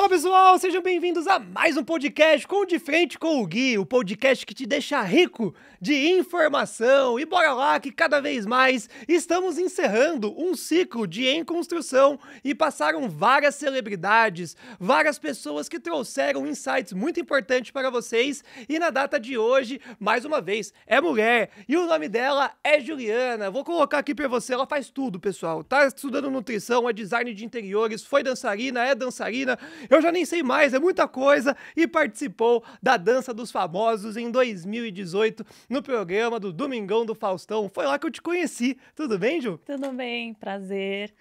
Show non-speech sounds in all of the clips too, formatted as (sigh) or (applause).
Fala pessoal, sejam bem-vindos a mais um podcast com De Frente com o Gui, o podcast que te deixa rico de informação. E bora lá que cada vez mais estamos encerrando um ciclo de Em Construção e passaram várias celebridades, várias pessoas que trouxeram insights muito importantes para vocês. E na data de hoje, mais uma vez, é mulher e o nome dela é Juliana. Vou colocar aqui para você, ela faz tudo, pessoal. Tá estudando nutrição, é design de interiores, foi dançarina, é dançarina eu já nem sei mais, é muita coisa, e participou da Dança dos Famosos em 2018 no programa do Domingão do Faustão. Foi lá que eu te conheci. Tudo bem, Ju? Tudo bem, prazer.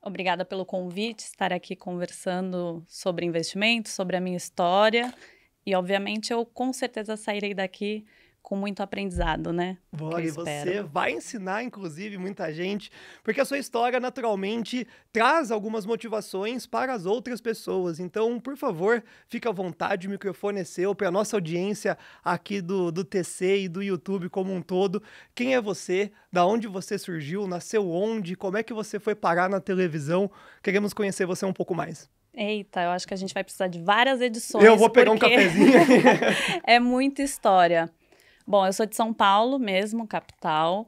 Obrigada pelo convite, estar aqui conversando sobre investimentos, sobre a minha história. E, obviamente, eu com certeza sairei daqui com muito aprendizado, né? e você vai ensinar, inclusive, muita gente, porque a sua história, naturalmente, traz algumas motivações para as outras pessoas. Então, por favor, fique à vontade, o microfone é seu, para a nossa audiência aqui do, do TC e do YouTube como um todo. Quem é você? Da onde você surgiu? Nasceu onde? Como é que você foi parar na televisão? Queremos conhecer você um pouco mais. Eita, eu acho que a gente vai precisar de várias edições. Eu vou pegar um cafezinho. (laughs) é muita história. Bom, eu sou de São Paulo mesmo, capital.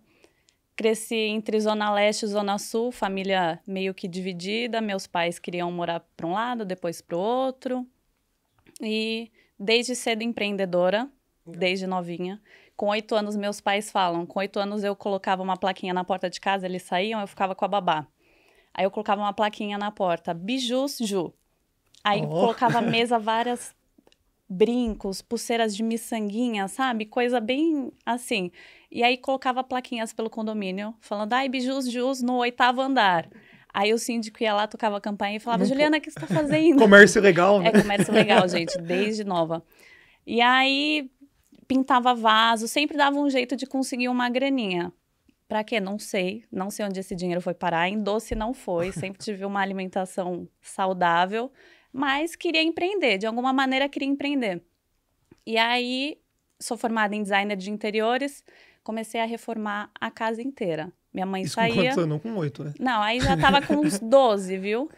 Cresci entre Zona Leste e Zona Sul, família meio que dividida. Meus pais queriam morar para um lado, depois para o outro. E desde cedo empreendedora, desde novinha. Com oito anos, meus pais falam. Com oito anos, eu colocava uma plaquinha na porta de casa, eles saíam, eu ficava com a babá. Aí eu colocava uma plaquinha na porta, Bijus Ju. Aí oh. colocava a mesa várias brincos, pulseiras de miçanguinha, sabe? Coisa bem assim. E aí colocava plaquinhas pelo condomínio, falando, ai, bijus bijus no oitavo andar. Aí o síndico ia lá, tocava a campainha e falava, Não Juliana, o que você tá fazendo? comércio legal, né? É, comércio legal, gente, desde nova. E aí pintava vaso, sempre dava um jeito de conseguir uma graninha. Pra quê? Não sei. Não sei onde esse dinheiro foi parar. Em doce não foi. Sempre tive uma alimentação saudável mas queria empreender, de alguma maneira queria empreender. E aí, sou formada em designer de interiores, comecei a reformar a casa inteira. Minha mãe Isso saía. Com anos? Com oito, né? Não, aí já tava com uns (laughs) doze, viu?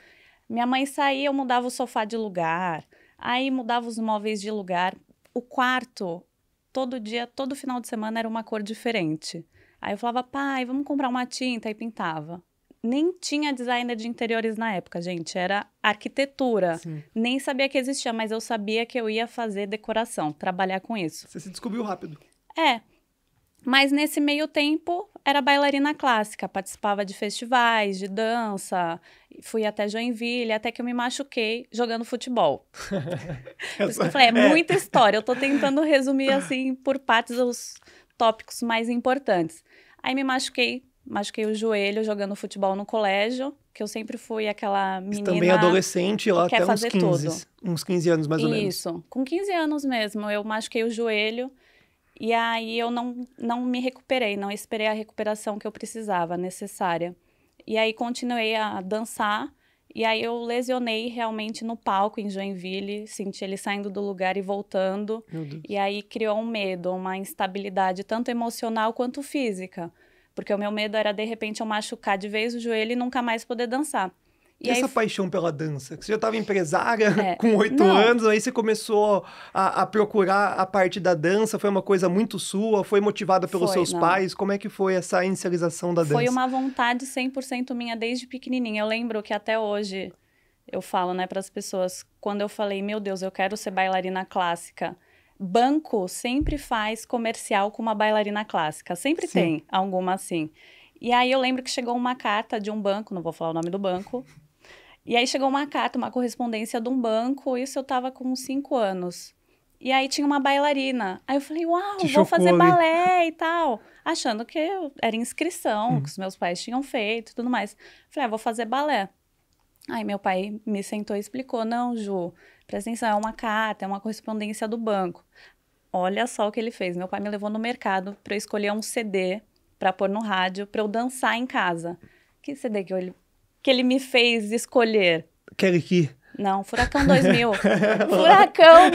Minha mãe saía, eu mudava o sofá de lugar, aí mudava os móveis de lugar. O quarto, todo dia, todo final de semana era uma cor diferente. Aí eu falava, pai, vamos comprar uma tinta e pintava nem tinha designer de interiores na época, gente. Era arquitetura. Sim. Nem sabia que existia, mas eu sabia que eu ia fazer decoração, trabalhar com isso. Você se descobriu rápido. É. Mas nesse meio tempo, era bailarina clássica, participava de festivais, de dança, fui até Joinville, até que eu me machuquei jogando futebol. (laughs) isso que eu falei, é, é muita história. Eu tô tentando resumir, assim, por partes, os tópicos mais importantes. Aí me machuquei machuquei o joelho jogando futebol no colégio, que eu sempre fui aquela menina. Também adolescente lá até uns 15, tudo. uns 15 anos mais ou menos. Isso, com 15 anos mesmo, eu machuquei o joelho e aí eu não, não me recuperei, não esperei a recuperação que eu precisava, necessária. E aí continuei a dançar e aí eu lesionei realmente no palco em Joinville, senti ele saindo do lugar e voltando. E aí criou um medo, uma instabilidade tanto emocional quanto física porque o meu medo era, de repente, eu machucar de vez o joelho e nunca mais poder dançar. E, e essa paixão pela dança? Você já estava empresária é, (laughs) com oito anos, aí você começou a, a, procurar a parte da dança, foi uma coisa muito sua, foi motivada pelos foi, seus não. pais? Como é que foi essa inicialização da dança? Foi uma vontade 100% minha desde pequenininha. Eu lembro que até hoje eu falo né, para as pessoas, quando eu falei, meu Deus, eu quero ser bailarina clássica, Banco sempre faz comercial com uma bailarina clássica, sempre Sim. tem alguma assim. E aí eu lembro que chegou uma carta de um banco, não vou falar o nome do banco. E aí chegou uma carta, uma correspondência de um banco, isso eu tava com cinco anos. E aí tinha uma bailarina. Aí eu falei, uau, Te vou fazer ali. balé e tal. Achando que era inscrição, hum. que os meus pais tinham feito e tudo mais. Falei, ah, vou fazer balé. Aí meu pai me sentou e explicou: não, Ju, presta atenção, é uma carta, é uma correspondência do banco. Olha só o que ele fez. Meu pai me levou no mercado para eu escolher um CD para pôr no rádio, para eu dançar em casa. Que CD que, eu, que ele me fez escolher? Kelly Key. Não, Furacão 2000. (laughs) Furacão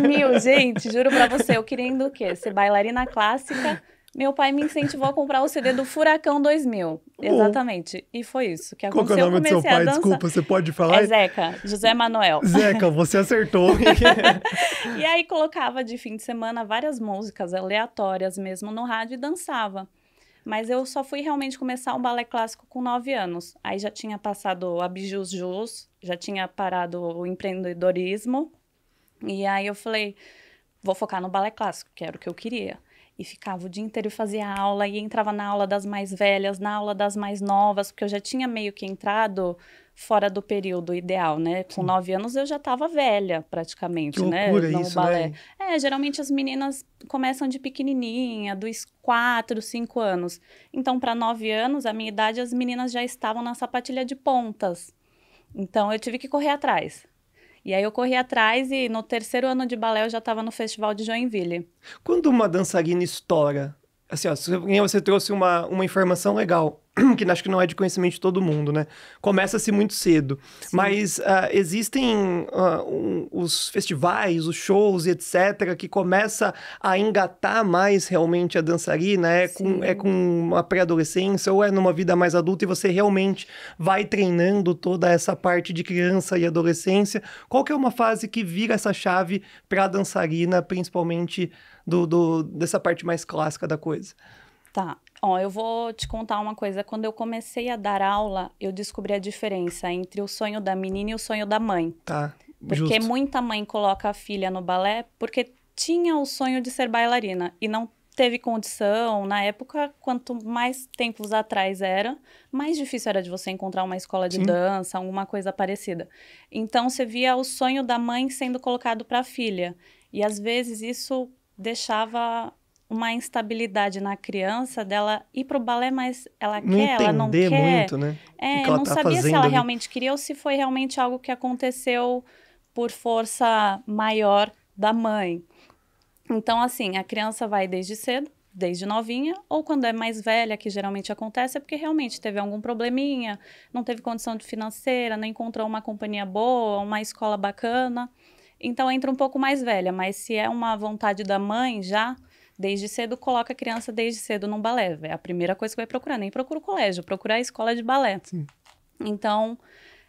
2000, gente, juro para você, eu querendo o quê? Ser bailarina clássica meu pai me incentivou a comprar o CD do Furacão 2000. Exatamente. E foi isso que aconteceu. Qual é o nome do seu pai? Desculpa, você pode falar? É Zeca, José Manuel. (laughs) Zeca, você acertou. (laughs) e aí colocava de fim de semana várias músicas aleatórias mesmo no rádio e dançava. Mas eu só fui realmente começar um balé clássico com 9 anos. Aí já tinha passado a Bijus Jus, já tinha parado o empreendedorismo. E aí eu falei, vou focar no balé clássico, que era o que eu queria e ficava o dia inteiro e fazia aula e entrava na aula das mais velhas, na aula das mais novas, porque eu já tinha meio que entrado fora do período ideal, né? Com nove anos eu já estava velha, praticamente, que né? No isso, balé. Né? É, geralmente as meninas começam de pequenininha, dos quatro, cinco anos. Então, para nove anos, a minha idade, as meninas já estavam na sapatilha de pontas. Então, eu tive que correr atrás. E aí eu corri atrás e no terceiro ano de balé eu já estava no Festival de Joinville. Quando uma dançarina estoura, assim, ó, você trouxe uma, uma informação legal. (clears throat) que acho que não é de conhecimento de todo mundo, né? Começa-se muito cedo. Sim. Mas uh, existem uh, um, os festivais, os shows e etc., que começa a engatar mais realmente a dançarina, é com, é com uma pré-adolescência ou é numa vida mais adulta e você realmente vai treinando toda essa parte de criança e adolescência. Qual que é uma fase que vira essa chave para a dançarina, principalmente do, do, dessa parte mais clássica da coisa? Tá. Ó, eu vou te contar uma coisa. Quando eu comecei a dar aula, eu descobri a diferença entre o sonho da menina e o sonho da mãe. Tá. Porque justo. muita mãe coloca a filha no balé porque tinha o sonho de ser bailarina e não teve condição. Na época, quanto mais tempos atrás era, mais difícil era de você encontrar uma escola de Sim. dança, alguma coisa parecida. Então, você via o sonho da mãe sendo colocado para a filha. E às vezes isso deixava uma instabilidade na criança dela ir pro balé, mas ela não quer, ela não quer. Muito, né? É, não tá sabia se ela ali. realmente queria ou se foi realmente algo que aconteceu por força maior da mãe. Então, assim, a criança vai desde cedo, desde novinha, ou quando é mais velha, que geralmente acontece, é porque realmente teve algum probleminha, não teve condição financeira, não encontrou uma companhia boa, uma escola bacana. Então entra um pouco mais velha, mas se é uma vontade da mãe já, desde cedo, coloca a criança desde cedo num balé. É a primeira coisa que vai procurar. Nem procura o colégio, procura a escola de balé. Sim. Então,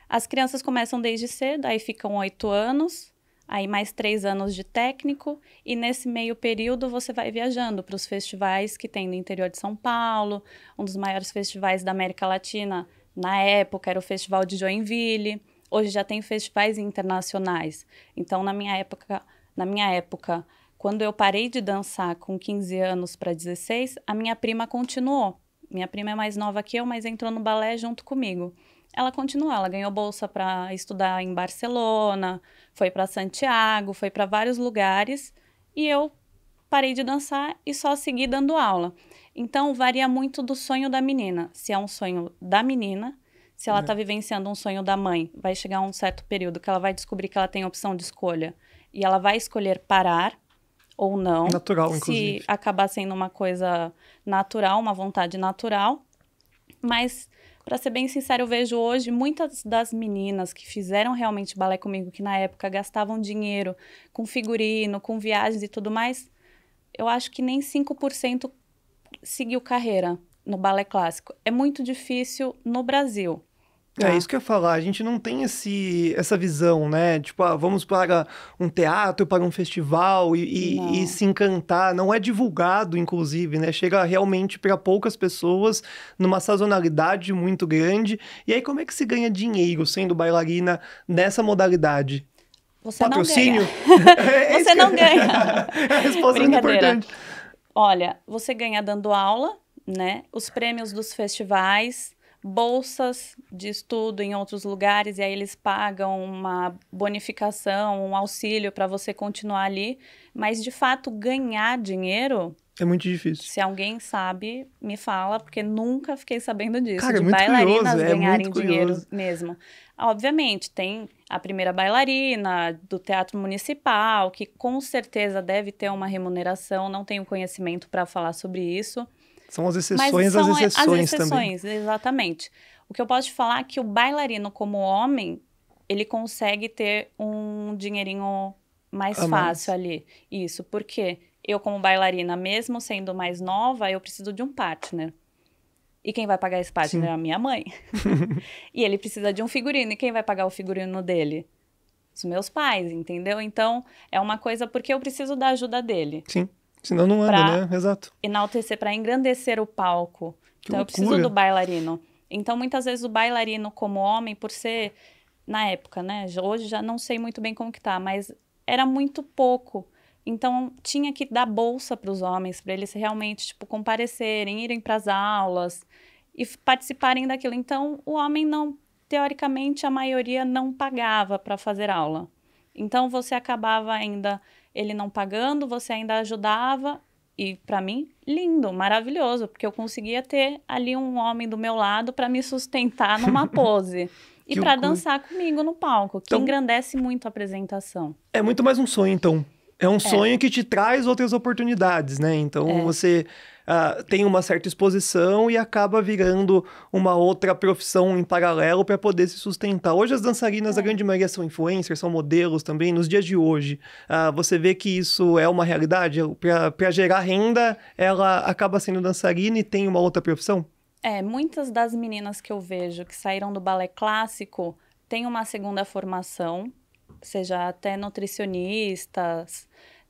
as crianças começam desde cedo, aí ficam oito anos, aí mais três anos de técnico, e nesse meio período você vai viajando para os festivais que tem no interior de São Paulo, um dos maiores festivais da América Latina na época era o Festival de Joinville. Hoje já tem festivais internacionais. Então, na minha época, na minha época, quando eu parei de dançar com 15 anos para 16, a minha prima continuou. Minha prima é mais nova que eu, mas entrou no balé junto comigo. Ela continuou, ela ganhou bolsa para estudar em Barcelona, foi para Santiago, foi para vários lugares e eu parei de dançar e só segui dando aula. Então varia muito do sonho da menina. Se é um sonho da menina, se ela está é. Tá vivenciando um sonho da mãe, vai chegar um certo período que ela vai descobrir que ela tem opção de escolha e ela vai escolher parar ou não. Natural, se inclusive. Se acabar sendo uma coisa natural, uma vontade natural. Mas, para ser bem sincero, eu vejo hoje muitas das meninas que fizeram realmente balé comigo, que na época gastavam dinheiro com figurino, com viagens e tudo mais, eu acho que nem 5% seguiu carreira no balé clássico. É muito difícil no Brasil. É tá. isso que eu ia falar, a gente não tem esse, essa visão, né? Tipo, ah, vamos para um teatro, para um festival e, e, e, se encantar. Não é divulgado, inclusive, né? Chega realmente para poucas pessoas, numa sazonalidade muito grande. E aí, como é que se ganha dinheiro sendo bailarina nessa modalidade? Você Patrocínio? não ganha. (laughs) É você não ganha. (laughs) É a resposta muito importante. Olha, você ganha dando aula, né? Os prêmios dos festivais bolsas de estudo em outros lugares e aí eles pagam uma bonificação, um auxílio para você continuar ali, mas de fato ganhar dinheiro é muito difícil. Se alguém sabe, me fala, porque nunca fiquei sabendo disso. Cara, é de é bailarinas curioso, ganharem é dinheiro mesmo. Obviamente, tem a primeira bailarina do teatro municipal, que com certeza deve ter uma remuneração, não tenho conhecimento para falar sobre isso. São as exceções, são as exceções, as exceções também. Exatamente. O que eu posso te falar é que o bailarino, como homem, ele consegue ter um dinheirinho mais fácil ali. Isso, porque eu, como bailarina, mesmo sendo mais nova, eu preciso de um partner. E quem vai pagar esse partner Sim. é a minha mãe. (laughs) e ele precisa de um figurino. E quem vai pagar o figurino dele? Os meus pais, entendeu? Então, é uma coisa porque eu preciso da ajuda dele. Sim. Senão não anda, né? Exato. Enaltecer, para engrandecer o palco. Que então loucura. eu preciso do bailarino. Então muitas vezes o bailarino como homem, por ser na época, né? Hoje já não sei muito bem como que tá, mas era muito pouco. Então tinha que dar bolsa para os homens, para eles realmente tipo comparecerem, irem para as aulas e participarem daquilo. Então o homem não, teoricamente a maioria não pagava para fazer aula. Então você acabava ainda ele não pagando, você ainda ajudava. E para mim, lindo, maravilhoso, porque eu conseguia ter ali um homem do meu lado para me sustentar numa (laughs) pose. e para dançar comigo no palco, que então, engrandece muito a apresentação. É muito mais um sonho, então. É um é. sonho que te traz outras oportunidades, né? Então é. você uh, tem uma certa exposição e acaba virando uma outra profissão em paralelo para poder se sustentar. Hoje as dançarinas, é. a grande maioria são influencers, são modelos também, nos dias de hoje. Uh, você vê que isso é uma realidade? Para gerar renda, ela acaba sendo dançarina e tem uma outra profissão? É, muitas das meninas que eu vejo que saíram do balé clássico têm uma segunda formação, seja até nutricionistas,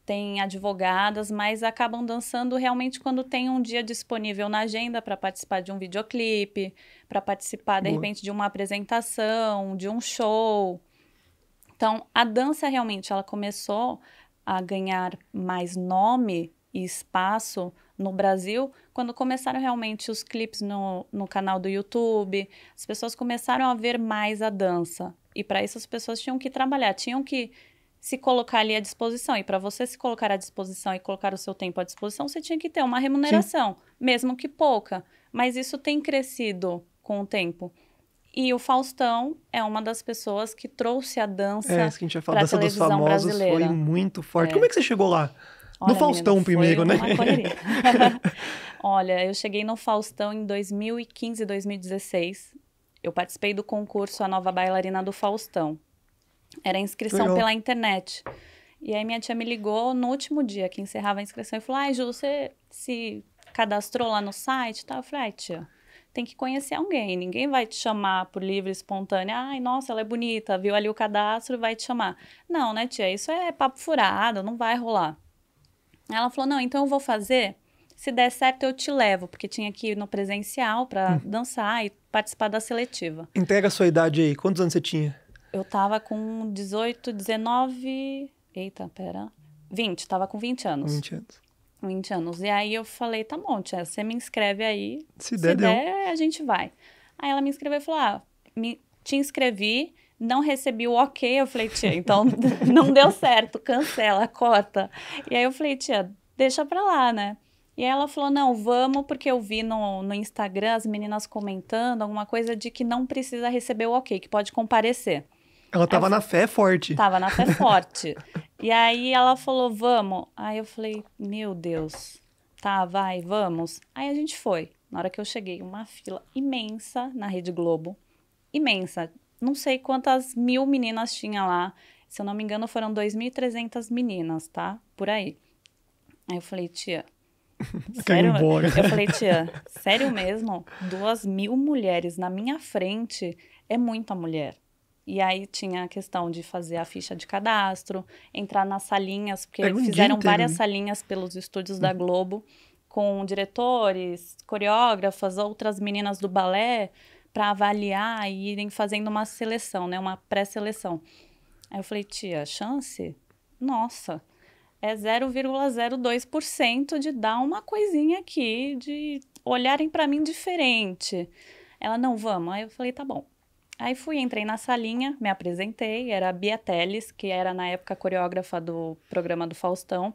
tem advogadas, mas acabam dançando realmente quando tem um dia disponível na agenda para participar de um videoclipe, para participar, de Boa. repente, de uma apresentação, de um show. Então, a dança realmente ela começou a ganhar mais nome e espaço no Brasil quando começaram realmente os clipes no, no canal do YouTube, as pessoas começaram a ver mais a dança. E para isso as pessoas tinham que trabalhar, tinham que se colocar ali à disposição. E para você se colocar à disposição e colocar o seu tempo à disposição, você tinha que ter uma remuneração, Sim. mesmo que pouca. Mas isso tem crescido com o tempo. E o Faustão é uma das pessoas que trouxe a dança. É, isso que a gente falar, dança dos famosos brasileira. foi muito forte. É. Como é que você chegou lá? Olha, no Faustão primeiro, né? (laughs) Olha, eu cheguei no Faustão em 2015, 2016. Eu participei do concurso A Nova Bailarina do Faustão. Era inscrição Legal. pela internet. E aí minha tia me ligou no último dia que encerrava a inscrição e falou: Ai, ah, Ju, você se cadastrou lá no site e tal? Eu falei, ai, tia, tem que conhecer alguém. Ninguém vai te chamar por livre, espontânea. Ai, nossa, ela é bonita, viu ali o cadastro e vai te chamar. Não, né, tia? Isso é papo furado, não vai rolar. Ela falou: não, então eu vou fazer. Se der certo, eu te levo, porque tinha que ir no presencial para hum. dançar e participar da seletiva. Entrega a sua idade aí. Quantos anos você tinha? Eu tava com 18, 19. Eita, pera. 20, tava com 20 anos. 20 anos. 20 anos. E aí eu falei, tá bom, tia, você me inscreve aí. Se der, se der a gente vai. Aí ela me inscreveu e falou: ah, me, te inscrevi, não recebi o ok. Eu falei, tia, então (laughs) não deu certo, cancela a cota. E aí eu falei, tia, deixa pra lá, né? E ela falou: não, vamos, porque eu vi no, no Instagram as meninas comentando alguma coisa de que não precisa receber o ok, que pode comparecer. Ela tava eu, na fé forte. Tava na fé (laughs) forte. e aí ela falou, vamos. Aí eu falei, meu Deus, tá, vai, vamos. Aí a gente foi. Na hora que eu cheguei, uma fila imensa na Rede Globo. Imensa. Não sei quantas mil meninas tinha lá. Se eu não me engano, foram 2.300 meninas, tá? Por aí. Aí eu falei, tia, (laughs) Sério? Eu falei, tia, sério mesmo? Duas mil mulheres na minha frente é muita mulher. E aí tinha a questão de fazer a ficha de cadastro, entrar nas salinhas, porque é, fizeram várias né? salinhas pelos estúdios da hum. Globo com diretores, coreógrafas, outras meninas do balé para avaliar e irem fazendo uma seleção, né, uma pré-seleção. Aí eu falei, tia, chance? Nossa, é 0,02% de dar uma coisinha aqui, de olharem para mim diferente. Ela, não, vamos. Aí eu falei, tá bom. Aí fui, entrei na salinha, me apresentei, era a Bia Teles, que era na época coreógrafa do programa do Faustão.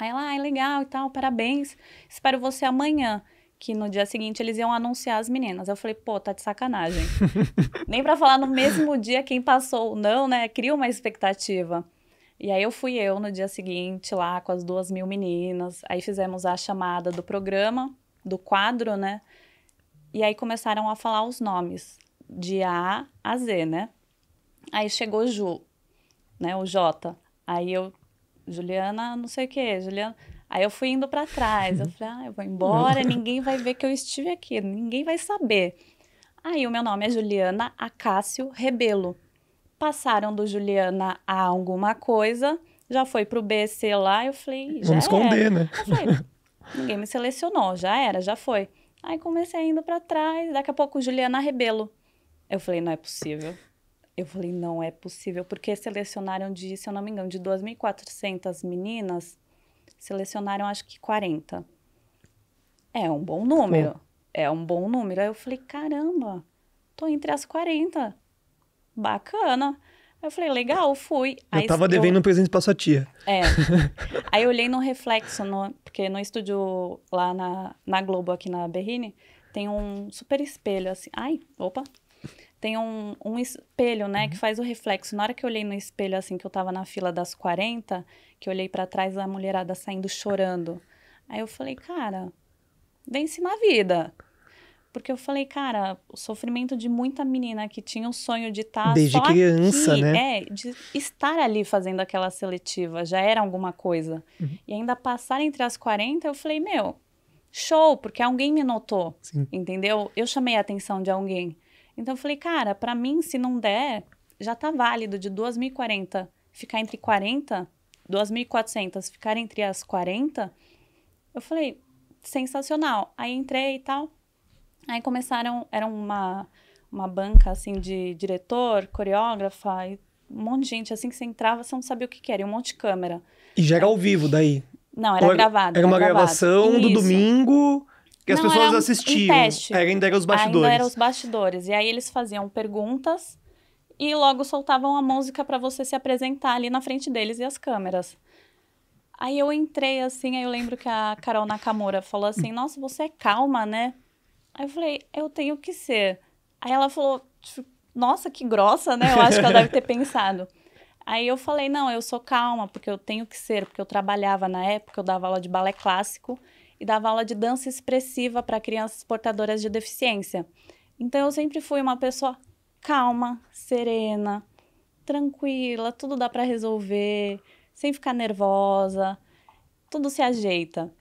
Aí ela, ah, legal e tal, parabéns, espero você amanhã. Que no dia seguinte eles iam anunciar as meninas. Eu falei, pô, tá de sacanagem. (laughs) Nem para falar no mesmo dia quem passou não, né? Cria uma expectativa. E aí eu fui eu no dia seguinte lá com as duas mil meninas. Aí fizemos a chamada do programa, do quadro, né? E aí começaram a falar os nomes de A a Z, né? Aí chegou o Ju, né? O J. Aí eu, Juliana, não sei o que, Juliana. Aí eu fui indo para trás. Eu falei, ah, eu vou embora, (laughs) ninguém vai ver que eu estive aqui, ninguém vai saber. Aí o meu nome é Juliana Acácio Rebelo. Passaram do Juliana a alguma coisa, já foi pro B, C lá, eu falei, já Vamos esconder, era. né? Falei, ninguém me selecionou, já era, já foi. Aí comecei indo para trás, daqui a pouco Juliana Rebelo. Eu falei, não é possível. Eu falei, não é possível, porque selecionaram de, se eu não me engano, de 2.400 meninas, selecionaram acho que 40. É um bom número. É um bom número. Aí eu falei, caramba, tô entre as 40. Bacana. Eu falei, legal, fui. Aí eu tava devendo um presente pra sua tia. É. (laughs) Aí eu olhei no reflexo, no... porque no estúdio lá na, na Globo, aqui na Berrine, tem um super espelho assim. Ai, opa, tem um, um espelho, né, uhum. que faz o reflexo. Na hora que eu olhei no espelho, assim, que eu tava na fila das 40, que eu olhei para trás, a mulherada saindo chorando. Aí eu falei, cara, vence na vida. Porque eu falei, cara, o sofrimento de muita menina que tinha o sonho de estar tá Desde criança, aqui, né? É, de estar ali fazendo aquela seletiva, já era alguma coisa. Uhum. E ainda passar entre as 40, eu falei, meu, show, porque alguém me notou, Sim. entendeu? Eu chamei a atenção de alguém. Então eu falei, cara, para mim, se não der, já tá válido de 2.040 ficar entre 40, 2.400 ficar entre as 40. Eu falei, sensacional. Aí entrei e tal. Aí começaram, era uma, uma banca assim de diretor, coreógrafa, e um monte de gente assim que você entrava, você não sabia o que, que era, e um monte de câmera. E já era ao vivo daí? Não, era, era gravado. Era, uma gravação Isso. do domingo. Que as Não, pessoas um, assistiam. Um teste. É, ainda era os bastidores. Ainda eram os bastidores. E aí eles faziam perguntas e logo soltavam a música para você se apresentar ali na frente deles e as câmeras. Aí eu entrei assim, aí eu lembro que a Carol Nakamura falou assim: Nossa, você é calma, né? Aí eu falei: Eu tenho que ser. Aí ela falou: tipo, Nossa, que grossa, né? Eu acho que ela deve ter (laughs) pensado. Aí eu falei: Não, eu sou calma, porque eu tenho que ser, porque eu trabalhava na época, eu dava aula de balé clássico e dava aula de dança expressiva para crianças portadoras de deficiência. Então eu sempre fui uma pessoa calma, serena, tranquila, tudo dá para resolver, sem ficar nervosa, tudo se ajeita.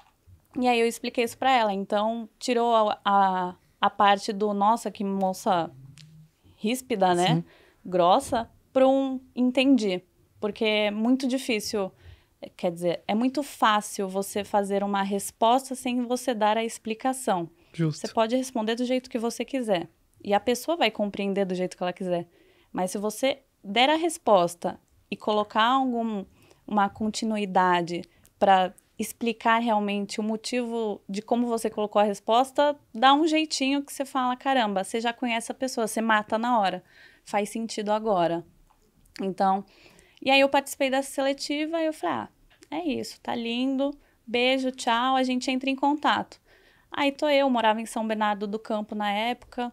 E aí eu expliquei isso para ela. Então tirou a, a, a, parte do nossa que moça ríspida, né? Sim. Grossa, para um entendi, porque é muito difícil Quer dizer, é muito fácil você fazer uma resposta sem você dar a explicação. Justo. Você pode responder do jeito que você quiser. E a pessoa vai compreender do jeito que ela quiser. Mas se você der a resposta e colocar algum, uma continuidade para explicar realmente o motivo de como você colocou a resposta, dá um jeitinho que você fala: caramba, você já conhece a pessoa, você mata na hora. Faz sentido agora. Então, e aí eu participei dessa seletiva e eu falei: ah, é isso, tá lindo. Beijo, tchau, a gente entra em contato. Aí tô eu, morava em São Bernardo do Campo na época.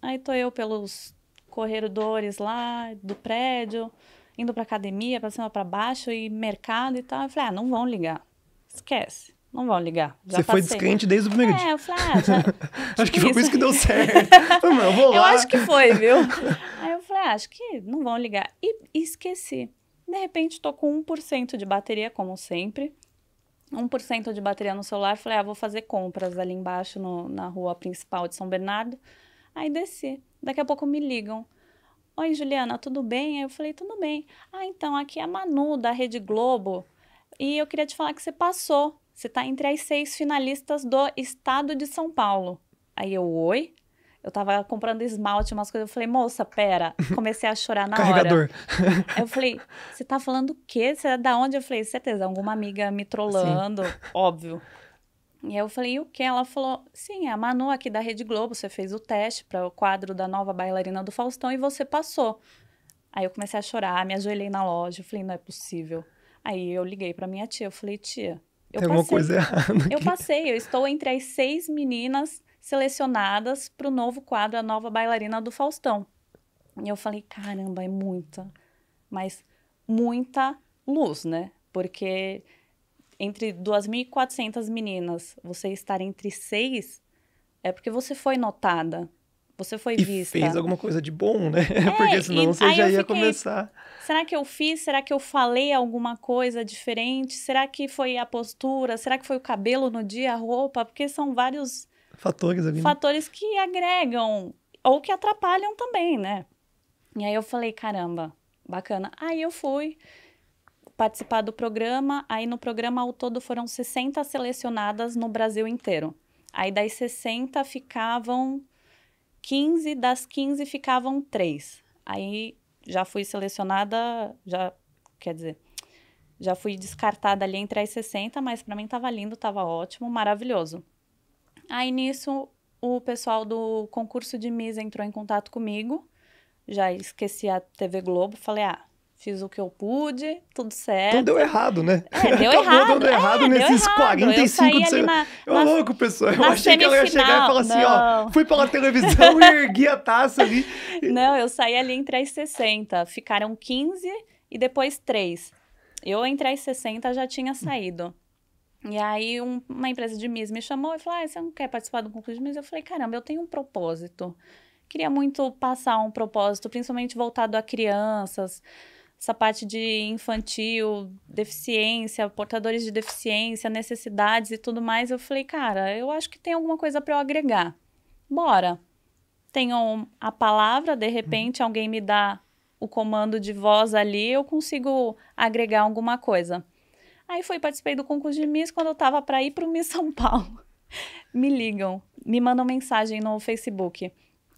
Aí tô eu pelos corredores lá do prédio, indo pra academia, pra cima, pra baixo, e mercado e tal. Eu falei, ah, não vão ligar. Esquece. Não vão ligar. Já Você foi descrente desde o primeiro é, dia. É, eu falei, ah, já... (laughs) acho que foi por isso que deu certo. (laughs) eu, eu acho que foi, viu? (laughs) Aí eu falei, ah, acho que não vão ligar. E, e esqueci. De repente, estou com 1% de bateria, como sempre. 1% de bateria no celular. Falei, ah, vou fazer compras ali embaixo no, na rua principal de São Bernardo. Aí desci. Daqui a pouco me ligam. Oi, Juliana, tudo bem? Aí eu falei, tudo bem. Ah, então, aqui é a Manu, da Rede Globo. E eu queria te falar que você passou. Você está entre as seis finalistas do Estado de São Paulo. Aí eu, oi? Eu tava comprando esmalte, umas coisas. Eu falei, moça, pera. Comecei a chorar na Carregador. hora. Carregador. eu falei, você tá falando o quê? Você é da onde? Eu falei, certeza, alguma amiga me trollando, óbvio. E aí eu falei, e o que? Ela falou, sim, é a Manu aqui da Rede Globo, você fez o teste para o quadro da nova bailarina do Faustão e você passou. Aí eu comecei a chorar, me ajoelhei na loja, eu falei, não é possível. Aí eu liguei para minha tia, eu falei, tia, eu Tem passei. Coisa errada aqui. eu passei, eu estou entre as seis meninas selecionadas para o novo quadro, a nova bailarina do Faustão. E eu falei, caramba, é muita, mas muita luz, né? Porque entre 2.400 meninas, você estar entre seis é porque você foi notada, você foi e vista. fez alguma coisa de bom, né? (laughs) É, porque senão e, você já ia começar. Será que eu fiz? Será que eu falei alguma coisa diferente? Será que foi a postura? Será que foi o cabelo no dia, a roupa? Porque são vários Fatores ali. Né? Fatores que agregam ou que atrapalham também, né? E aí eu falei, caramba, bacana. Aí eu fui participar do programa, aí no programa ao todo foram 60 selecionadas no Brasil inteiro. Aí das 60 ficavam 15, das 15 ficavam 3. Aí já fui selecionada, já, quer dizer, já fui descartada ali entre as 60, mas para mim tava lindo, tava ótimo, maravilhoso. Aí nisso o pessoal do concurso de Miss entrou em contato comigo. Já esqueci a TV Globo, falei: "Ah, fiz o que eu pude, tudo certo. Então deu errado, né? É, deu (laughs) é, errado. Deu errado é, nesses errado. 45 de semana. Eu na, louco, pessoal. Eu achei semifinal. que ela ia chegar e falar assim, Não. ó, fui pela televisão e ergui a taça ali. (laughs) Não, eu saí ali entre as 60. Ficaram 15 e depois 3. Eu entre as 60 já tinha saído. E aí um, uma empresa de Miss me chamou e falou: ah, você não quer participar do concurso de Miss? Eu falei, caramba, eu tenho um propósito. Queria muito passar um propósito, principalmente voltado a crianças, essa parte de infantil, deficiência, portadores de deficiência, necessidades e tudo mais. Eu falei, cara, eu acho que tem alguma coisa para eu agregar. Bora. Tenho a palavra, de repente alguém me dá o comando de voz ali, eu consigo agregar alguma coisa. Aí fui, participei do concurso de Miss. Quando eu tava para ir pro Miss São Paulo, (laughs) me ligam, me mandam mensagem no Facebook.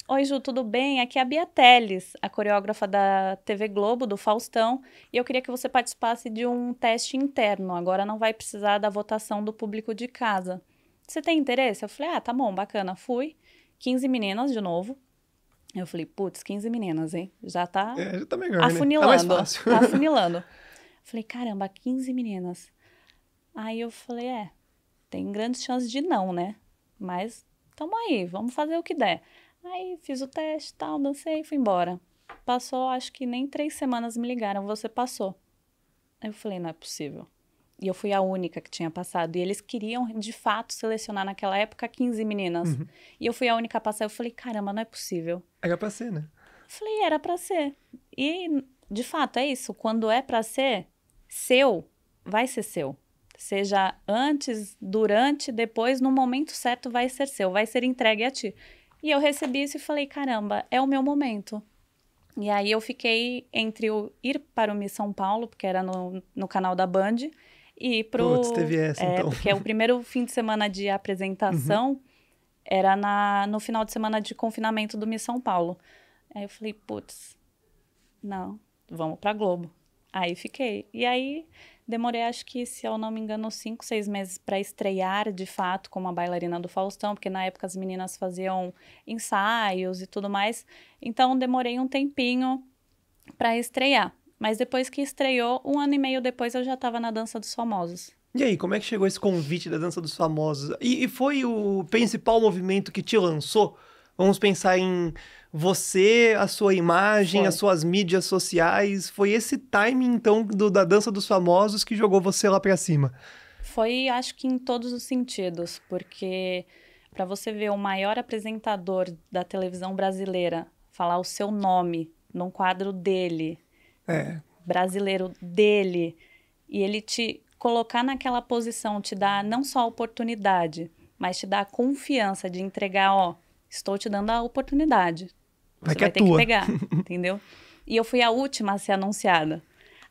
Oi, Ju, tudo bem? Aqui é a Bia Teles, a coreógrafa da TV Globo, do Faustão, e eu queria que você participasse de um teste interno. Agora não vai precisar da votação do público de casa. Você tem interesse? Eu falei, ah, tá bom, bacana. Fui. 15 meninas de novo. Eu falei, putz, 15 meninas, hein? Já tá. É, já tá melhor. Afunilando. Né? Tá mais fácil. Tá afunilando. (laughs) Falei, caramba, 15 meninas. Aí eu falei, é, tem grandes chances de não, né? Mas tamo aí, vamos fazer o que der. Aí fiz o teste, tal, dancei e fui embora. Passou, acho que nem três semanas me ligaram, você passou. Eu falei, não é possível. E eu fui a única que tinha passado. E eles queriam, de fato, selecionar naquela época 15 meninas. Uhum. E eu fui a única a passar. Eu falei, caramba, não é possível. Era pra ser, né? Falei, era pra ser. E, de fato, é isso. Quando é pra ser, seu vai ser seu. Seja antes, durante, depois, no momento certo vai ser seu, vai ser entregue a ti. E eu recebi isso e falei: caramba, é o meu momento. E aí eu fiquei entre o ir para o Miss São Paulo, porque era no, no canal da Band, e pro. Putz, teve essa, é, então. Porque o primeiro fim de semana de apresentação uhum. era na, no final de semana de confinamento do Miss São Paulo. Aí eu falei, putz, não, vamos para Globo. Aí fiquei. E aí demorei, acho que, se eu não me engano, cinco, seis meses para estrear de fato como a bailarina do Faustão, porque na época as meninas faziam ensaios e tudo mais. Então demorei um tempinho para estrear. Mas depois que estreou, um ano e meio depois eu já estava na Dança dos Famosos. E aí, como é que chegou esse convite da Dança dos Famosos? E, e foi o principal movimento que te lançou Vamos pensar em você, a sua imagem, foi. as suas mídias sociais. Foi esse timing, então, do, da dança dos famosos que jogou você lá para cima? Foi, acho que em todos os sentidos, porque para você ver o maior apresentador da televisão brasileira falar o seu nome num quadro dele, é. brasileiro dele, e ele te colocar naquela posição te dá não só a oportunidade, mas te dá a confiança de entregar, ó, estou te dando a oportunidade. É você é vai, que vai é ter tua. que pegar, (laughs) entendeu? E eu fui a última a ser anunciada.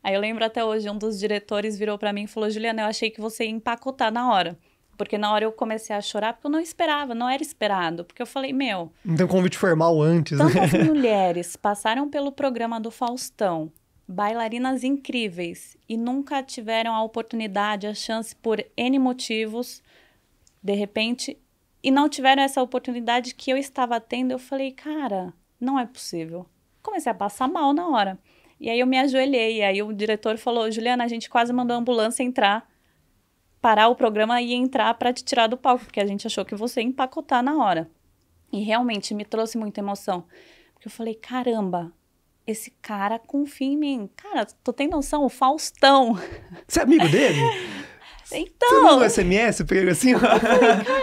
Aí eu lembro até hoje, um dos diretores virou para mim e falou: Juliana, eu achei que você ia empacotar na hora. Porque na hora eu comecei a chorar, porque eu não esperava, não era esperado. Porque eu falei, meu. Não tem um convite formal antes, né? tantas né? (laughs) mulheres passaram pelo programa do Faustão, bailarinas incríveis, e nunca tiveram a oportunidade, a chance, por N motivos. De repente, e não tiveram essa oportunidade que eu estava tendo, eu falei, cara, não é possível. Comecei a passar mal na hora. E aí eu me ajoelhei, e aí o diretor falou, Juliana, a gente quase mandou a ambulância entrar, parar o programa e entrar para te tirar do palco, porque a gente achou que você ia empacotar na hora. E realmente me trouxe muita emoção. Porque eu falei, caramba, esse cara confia em mim. Cara, tu tem noção? O Faustão. Você é amigo dele? (laughs) Então. Você mandou SMS pra ele assim? cara,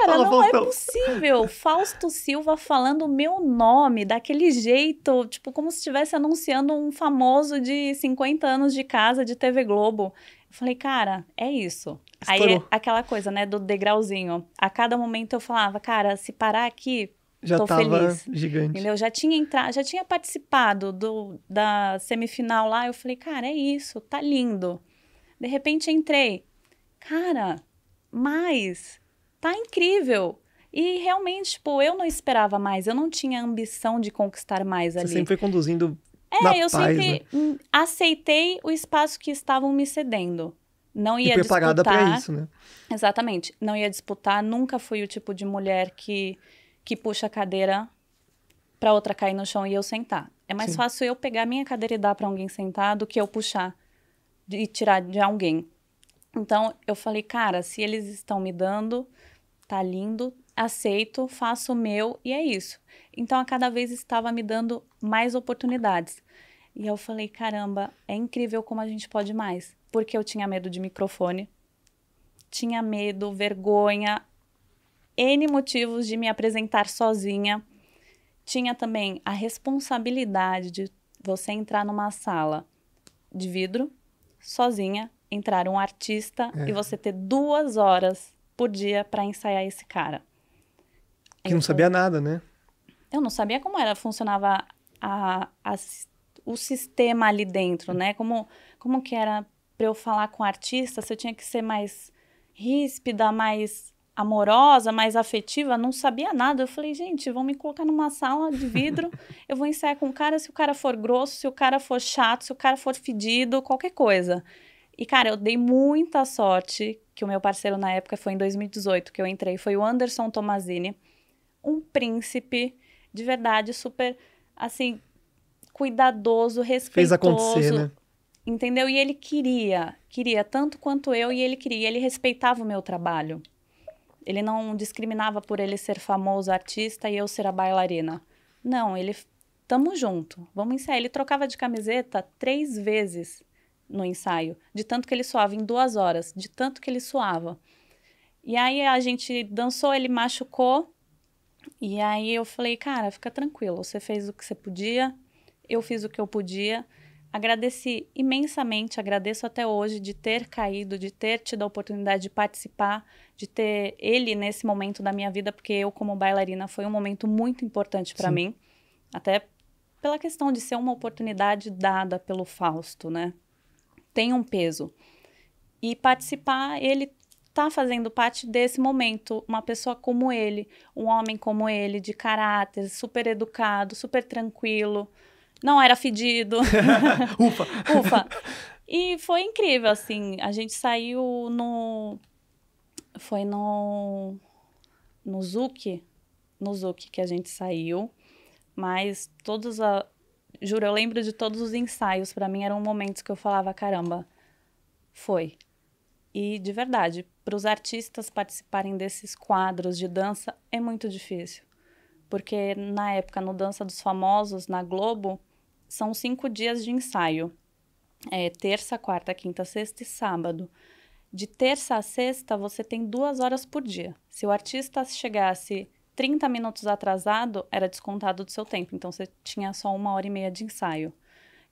Fala, não é Faustão. é possível. Fausto Silva falando o meu nome daquele jeito, tipo, como se estivesse anunciando um famoso de 50 anos de casa de TV Globo. Eu falei, cara, é isso. Estourou. Aí aquela coisa, né, do degrauzinho. A cada momento eu falava, cara, se parar aqui, já tô feliz. gigante. Entendeu? Já tinha entrado, já tinha participado do, da semifinal lá. Eu falei, cara, é isso, tá lindo. De repente entrei cara, mais. Tá incrível. E realmente, tipo, eu não esperava mais, eu não tinha ambição de conquistar mais Você ali. Você sempre foi conduzindo. É, na eu paz, sempre né? Hum, aceitei o espaço que estavam me cedendo. Não ia e preparada disputar. Pra isso, né? Exatamente. Não ia disputar, nunca fui o tipo de mulher que, que puxa a cadeira para outra cair no chão e eu sentar. É mais Sim. fácil eu pegar minha cadeira e dar para alguém sentar do que eu puxar e tirar de alguém. Então eu falei, cara, se eles estão me dando, tá lindo, aceito, faço o meu e é isso. Então a cada vez estava me dando mais oportunidades. E eu falei, caramba, é incrível como a gente pode mais. Porque eu tinha medo de microfone, tinha medo, vergonha, N motivos de me apresentar sozinha. Tinha também a responsabilidade de você entrar numa sala de vidro, sozinha, entrar um artista é. e você ter duas horas por dia para ensaiar esse cara. Que não sabia nada, né? Eu não sabia como era, funcionava a, a, o sistema ali dentro, né? Como, como que era para eu falar com o artista, se eu tinha que ser mais ríspida, mais amorosa, mais afetiva, não sabia nada. Eu falei, gente, vão me colocar numa sala de vidro, (laughs) eu vou ensaiar com o cara, se o cara for grosso, se o cara for chato, se o cara for fedido, qualquer coisa. E, cara, eu dei muita sorte que o meu parceiro na época foi em 2018 que eu entrei, foi o Anderson Tomazini, um príncipe de verdade, super, assim, cuidadoso, respeitoso. Fez acontecer, né? Entendeu? E ele queria, queria tanto quanto eu e ele queria, ele respeitava o meu trabalho. Ele não discriminava por ele ser famoso artista e eu ser a bailarina. Não, ele, tamo junto, vamos ensaiar. Ele trocava de camiseta três vezes no ensaio, de tanto que ele suava em duas horas, de tanto que ele suava. E aí a gente dançou, ele machucou, e aí eu falei, cara, fica tranquilo, você fez o que você podia, eu fiz o que eu podia. Agradeci imensamente, agradeço até hoje de ter caído, de ter tido a oportunidade de participar, de ter ele nesse momento da minha vida, porque eu, como bailarina, foi um momento muito importante para mim, até pela questão de ser uma oportunidade dada pelo Fausto, né? tem um peso. E participar, ele está fazendo parte desse momento. Uma pessoa como ele, um homem como ele, de caráter, super educado, super tranquilo, não era fedido. (laughs) Ufa! Ufa! E foi incrível, assim. A gente saiu no. Foi no. No Zuki. No Zuki que a gente saiu. Mas todos a, Juro, eu lembro de todos os ensaios. Para mim eram momentos que eu falava, caramba, foi. E de verdade, para os artistas participarem desses quadros de dança é muito difícil. Porque na época, no Dança dos Famosos, na Globo, são cinco dias de ensaio. É terça, quarta, quinta, sexta e sábado. De terça a sexta, você tem duas horas por dia. Se o artista chegasse 30 minutos atrasado era descontado do seu tempo. Então você tinha só uma hora e meia de ensaio.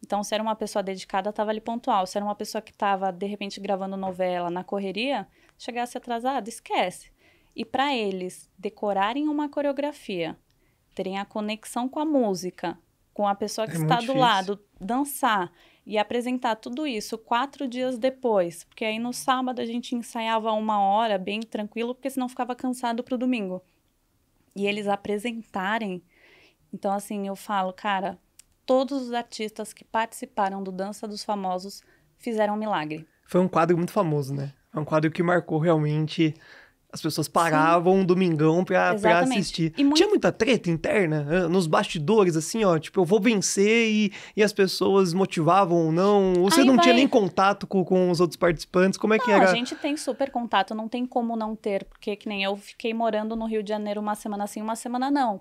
Então, se era uma pessoa dedicada, estava ali pontual. Se era uma pessoa que estava, de repente, gravando novela na correria, chegasse atrasado, esquece. E para eles decorarem uma coreografia, terem a conexão com a música, com a pessoa que é está do difícil. lado, dançar e apresentar tudo isso quatro dias depois, porque aí no sábado a gente ensaiava uma hora bem tranquilo, porque senão ficava cansado para o domingo e eles apresentarem. Então, assim, eu falo, cara, todos os artistas que participaram do Dança dos Famosos fizeram um milagre. Foi um quadro muito famoso, né? É um quadro que marcou realmente as pessoas paravam um domingão pra, pra assistir. Muito... Tinha muita treta interna, nos bastidores, assim, ó, tipo, eu vou vencer e, e as pessoas motivavam ou não. você Aí não vai... tinha nem contato com, com os outros participantes? Como é não, que era? A gente tem super contato, não tem como não ter, porque que nem eu fiquei morando no Rio de Janeiro uma semana assim, uma semana não.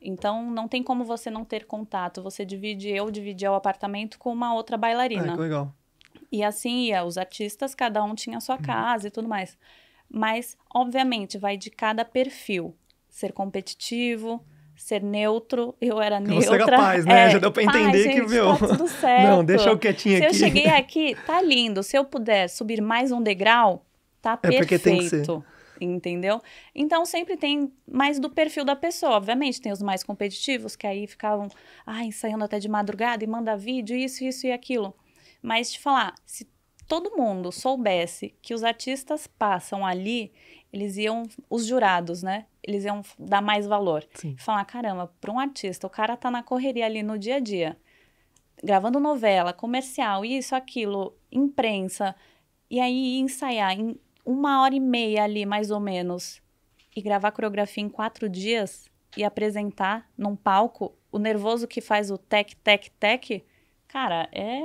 Então não tem como você não ter contato. Você divide, eu dividi o apartamento com uma outra bailarina. Ah, que legal. E assim ia, os artistas, cada um tinha a sua uhum. casa hum. e tudo mais. Mas, obviamente, vai de cada perfil. Ser competitivo, ser neutro, eu era neutra. Você é capaz, né? (laughs) É, Já deu pra entender gente, que, meu... Tá tudo certo. (laughs) Não, deixa eu quietinho aqui. Se eu cheguei aqui, tá lindo. Se eu puder subir mais um degrau, tá é perfeito. É porque tem que ser entendeu? Então sempre tem mais do perfil da pessoa, obviamente, tem os mais competitivos que aí ficavam, ai, ah, ensaiando até de madrugada e manda vídeo, isso, isso e aquilo. Mas te falar, se todo mundo soubesse que os artistas passam ali, eles iam, os jurados, né? Eles iam dar mais valor. Sim. Falar, caramba, para um artista, o cara tá na correria ali no dia a dia, gravando novela, comercial, isso, aquilo, imprensa, e aí ensaiar em uma hora e meia ali, mais ou menos, e gravar coreografia em quatro dias e apresentar num palco, o nervoso que faz o tec, tec, tec, cara, é.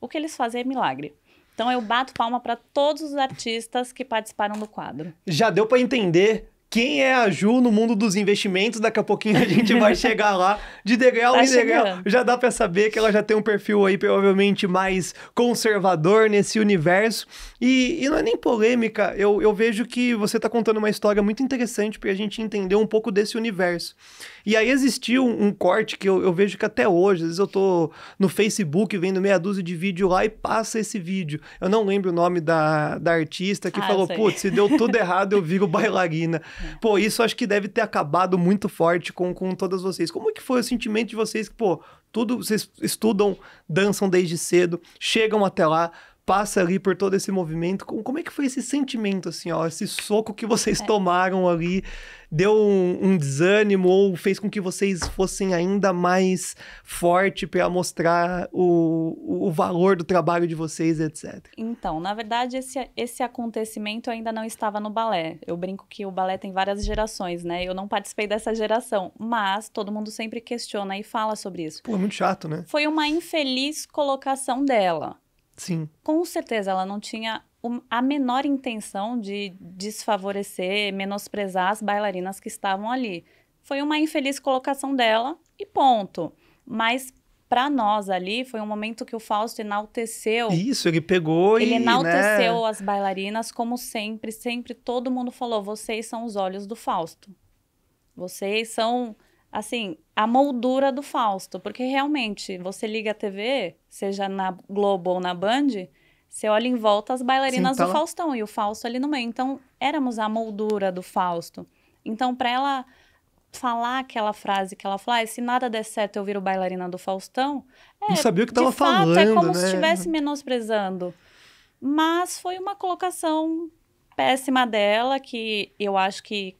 O que eles fazem é milagre. Então eu bato palma para todos os artistas que participaram do quadro. Já deu para entender quem é a Ju no mundo dos investimentos. Daqui a pouquinho a gente vai (laughs) chegar lá de degrau tá em degrau. Já dá para saber que ela já tem um perfil aí provavelmente mais conservador nesse universo. E, e não é nem polêmica, eu, eu vejo que você está contando uma história muito interessante para a gente entender um pouco desse universo. E aí existiu um corte que eu, eu vejo que até hoje, às vezes eu tô no Facebook vendo meia dúzia de vídeo lá e passa esse vídeo. Eu não lembro o nome da, da artista que ah, falou, putz, se deu tudo (laughs) errado, eu viro bailarina. Pô, isso acho que deve ter acabado muito forte com, com todas vocês. Como que foi o sentimento de vocês que, pô, tudo, vocês estudam, dançam desde cedo, chegam até lá, passa ali por todo esse movimento. Como é que foi esse sentimento, assim, ó? Esse soco que vocês é. tomaram ali deu um, um, desânimo ou fez com que vocês fossem ainda mais forte para mostrar o, o valor do trabalho de vocês, etc. Então, na verdade, esse, esse acontecimento ainda não estava no balé. Eu brinco que o balé tem várias gerações, né? Eu não participei dessa geração, mas todo mundo sempre questiona e fala sobre isso. Pô, é muito chato, né? Foi uma infeliz colocação dela. Sim. Com certeza, ela não tinha a menor intenção de desfavorecer, menosprezar as bailarinas que estavam ali. Foi uma infeliz colocação dela e ponto. Mas para nós ali foi um momento que o Fausto enalteceu. Isso, ele pegou ele e ele enalteceu né? as bailarinas como sempre, sempre todo mundo falou: "Vocês são os olhos do Fausto. Vocês são assim, a moldura do Fausto, porque realmente você liga a TV, seja na Globo ou na Band, você olha em volta as bailarinas Sim, tá do Faustão e o Fausto ali no meio. Então, éramos a moldura do Fausto. Então, para ela falar aquela frase que ela fala, ah, se nada der certo eu viro bailarina do Faustão, é, não sabia o que estava falando, é como né? se estivesse uhum. menosprezando. Mas foi uma colocação péssima dela que eu acho que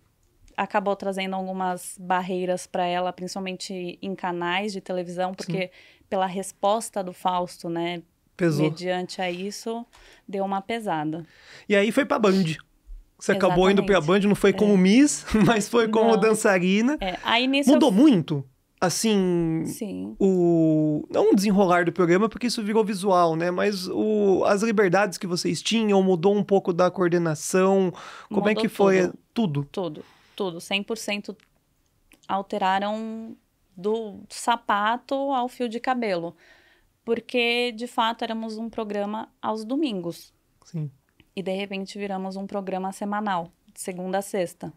acabou trazendo algumas barreiras para ela, principalmente em canais de televisão, porque Sim. pela resposta do Fausto, né? Pesou. Mediante a isso, deu uma pesada. E aí foi pra Band. Você Exatamente. acabou indo pra Band, não foi como é. Miss, (laughs) mas foi como não. dançarina. É. Aí, Mudou eu... muito? assim, Sim. o não o desenrolar do programa, porque isso virou visual, né? Mas o, as liberdades que vocês tinham mudou um pouco da coordenação. Como é mudou é que foi tudo? Tudo. tudo tudo, 100% alteraram do sapato ao fio de cabelo. Porque, de fato, éramos um programa aos domingos. Sim. E, de repente, viramos um programa semanal, de segunda a sexta.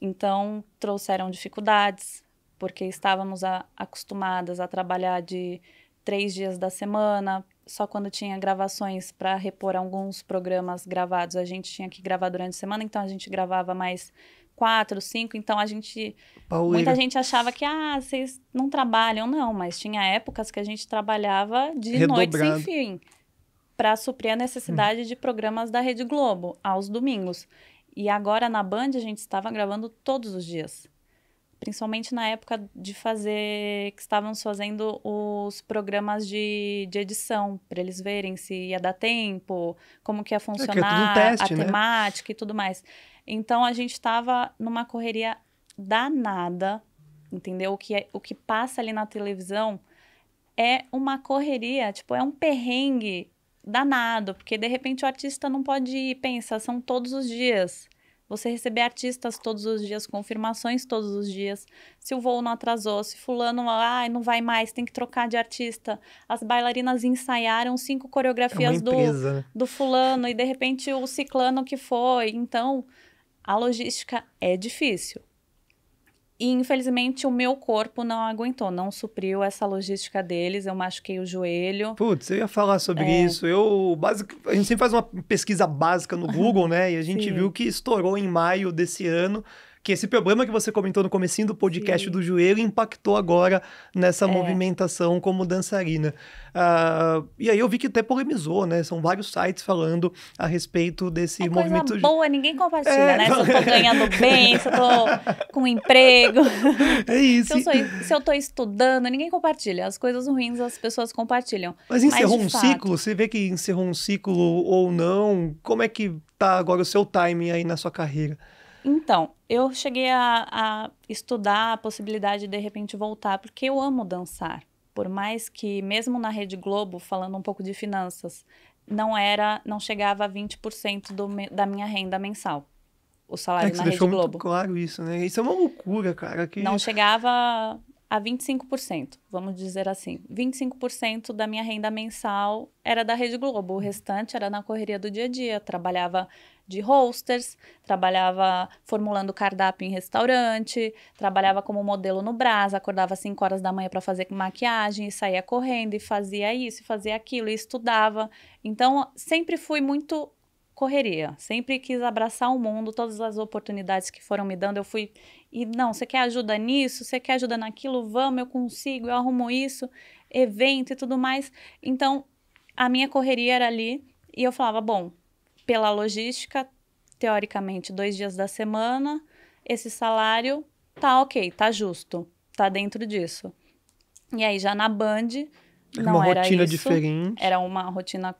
Então, trouxeram dificuldades, porque estávamos a, acostumadas a trabalhar de três dias da semana, só quando tinha gravações para repor alguns programas gravados, a gente tinha que gravar durante a semana, então a gente gravava mais quatro, cinco, então a gente. Muita gente achava que, ah, vocês não trabalham, não, mas tinha épocas que a gente trabalhava de Redobrado. noite sem fim para suprir a necessidade hum. de programas da Rede Globo aos domingos. E agora na Band a gente estava gravando todos os dias principalmente na época de fazer, que estavam fazendo os programas de, de edição, para eles verem se ia dar tempo, como que ia funcionar, é que é um teste, a né? temática e tudo mais. Então a gente estava numa correria danada, entendeu? O que, é, o que passa ali na televisão é uma correria, tipo, é um perrengue danado, porque de repente o artista não pode ir, pensa, são todos os dias. Você receber artistas todos os dias, confirmações todos os dias. Se o voo não atrasou, se fulano ah, não vai mais, tem que trocar de artista. As bailarinas ensaiaram cinco coreografias é do, né? do fulano e de repente o ciclano que foi. Então, a logística é difícil. E infelizmente o meu corpo não aguentou, não supriu essa logística deles. Eu machuquei o joelho. Putz, eu ia falar sobre é. isso. Eu basic... A gente sempre faz uma pesquisa básica no (laughs) Google, né? E a gente Sim. viu que estourou em maio desse ano que esse problema que você comentou no comecinho do podcast Sim. do joelho impactou agora nessa é. movimentação como dançarina. Uh, e aí eu vi que até polemizou, né? São vários sites falando a respeito desse é movimento. Coisa boa, ninguém compartilha, é, né? Se eu então. tô ganhando (laughs) bem, se eu tô com um emprego. É isso. se, eu sou, se eu tô estudando, ninguém compartilha. As coisas ruins as pessoas compartilham. Mas encerrou Mas, um fato... ciclo? Você vê que encerrou um ciclo ou não? Como é que tá agora o seu timing aí na sua carreira? Então, eu cheguei a, a estudar a possibilidade de, de repente voltar, porque eu amo dançar. Por mais que, mesmo na Rede Globo, falando um pouco de finanças, não era, não chegava a 20% do, da minha renda mensal o salário é na Rede Globo. claro isso, né? Isso é uma loucura, cara. Que... Não chegava a 25%, vamos dizer assim. 25% da minha renda mensal era da Rede Globo, o restante era na correria do dia a dia. Trabalhava de hosters, trabalhava formulando cardápio em restaurante, trabalhava como modelo no Brás, acordava às 5 horas da manhã para fazer maquiagem e saía correndo e fazia isso, e fazia aquilo, e estudava. Então, sempre fui muito correria, sempre quis abraçar o mundo, todas as oportunidades que foram me dando, eu fui e não, você quer ajuda nisso, você quer ajuda naquilo, vamos, eu consigo, eu arrumo isso, evento e tudo mais. Então, a minha correria era ali e eu falava, bom, pela logística, teoricamente, dois dias da semana, esse salário tá ok, tá justo, tá dentro disso. E aí já na Band, era era isso. Uma rotina diferente. Era uma rotina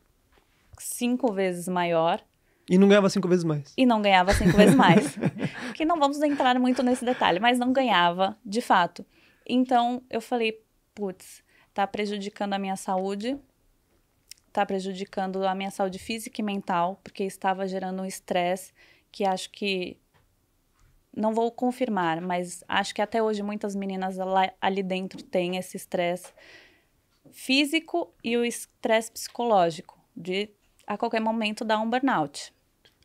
cinco vezes maior. E não ganhava cinco vezes mais. E não ganhava cinco vezes mais. (laughs) Que não vamos entrar muito nesse detalhe, mas não ganhava, de fato. Então eu falei, putz, tá prejudicando a minha saúde, está prejudicando a minha saúde física e mental, porque estava gerando um estresse que acho que não vou confirmar, mas acho que até hoje muitas meninas lá, ali dentro têm esse estresse físico e o estresse psicológico de a qualquer momento dar um burnout.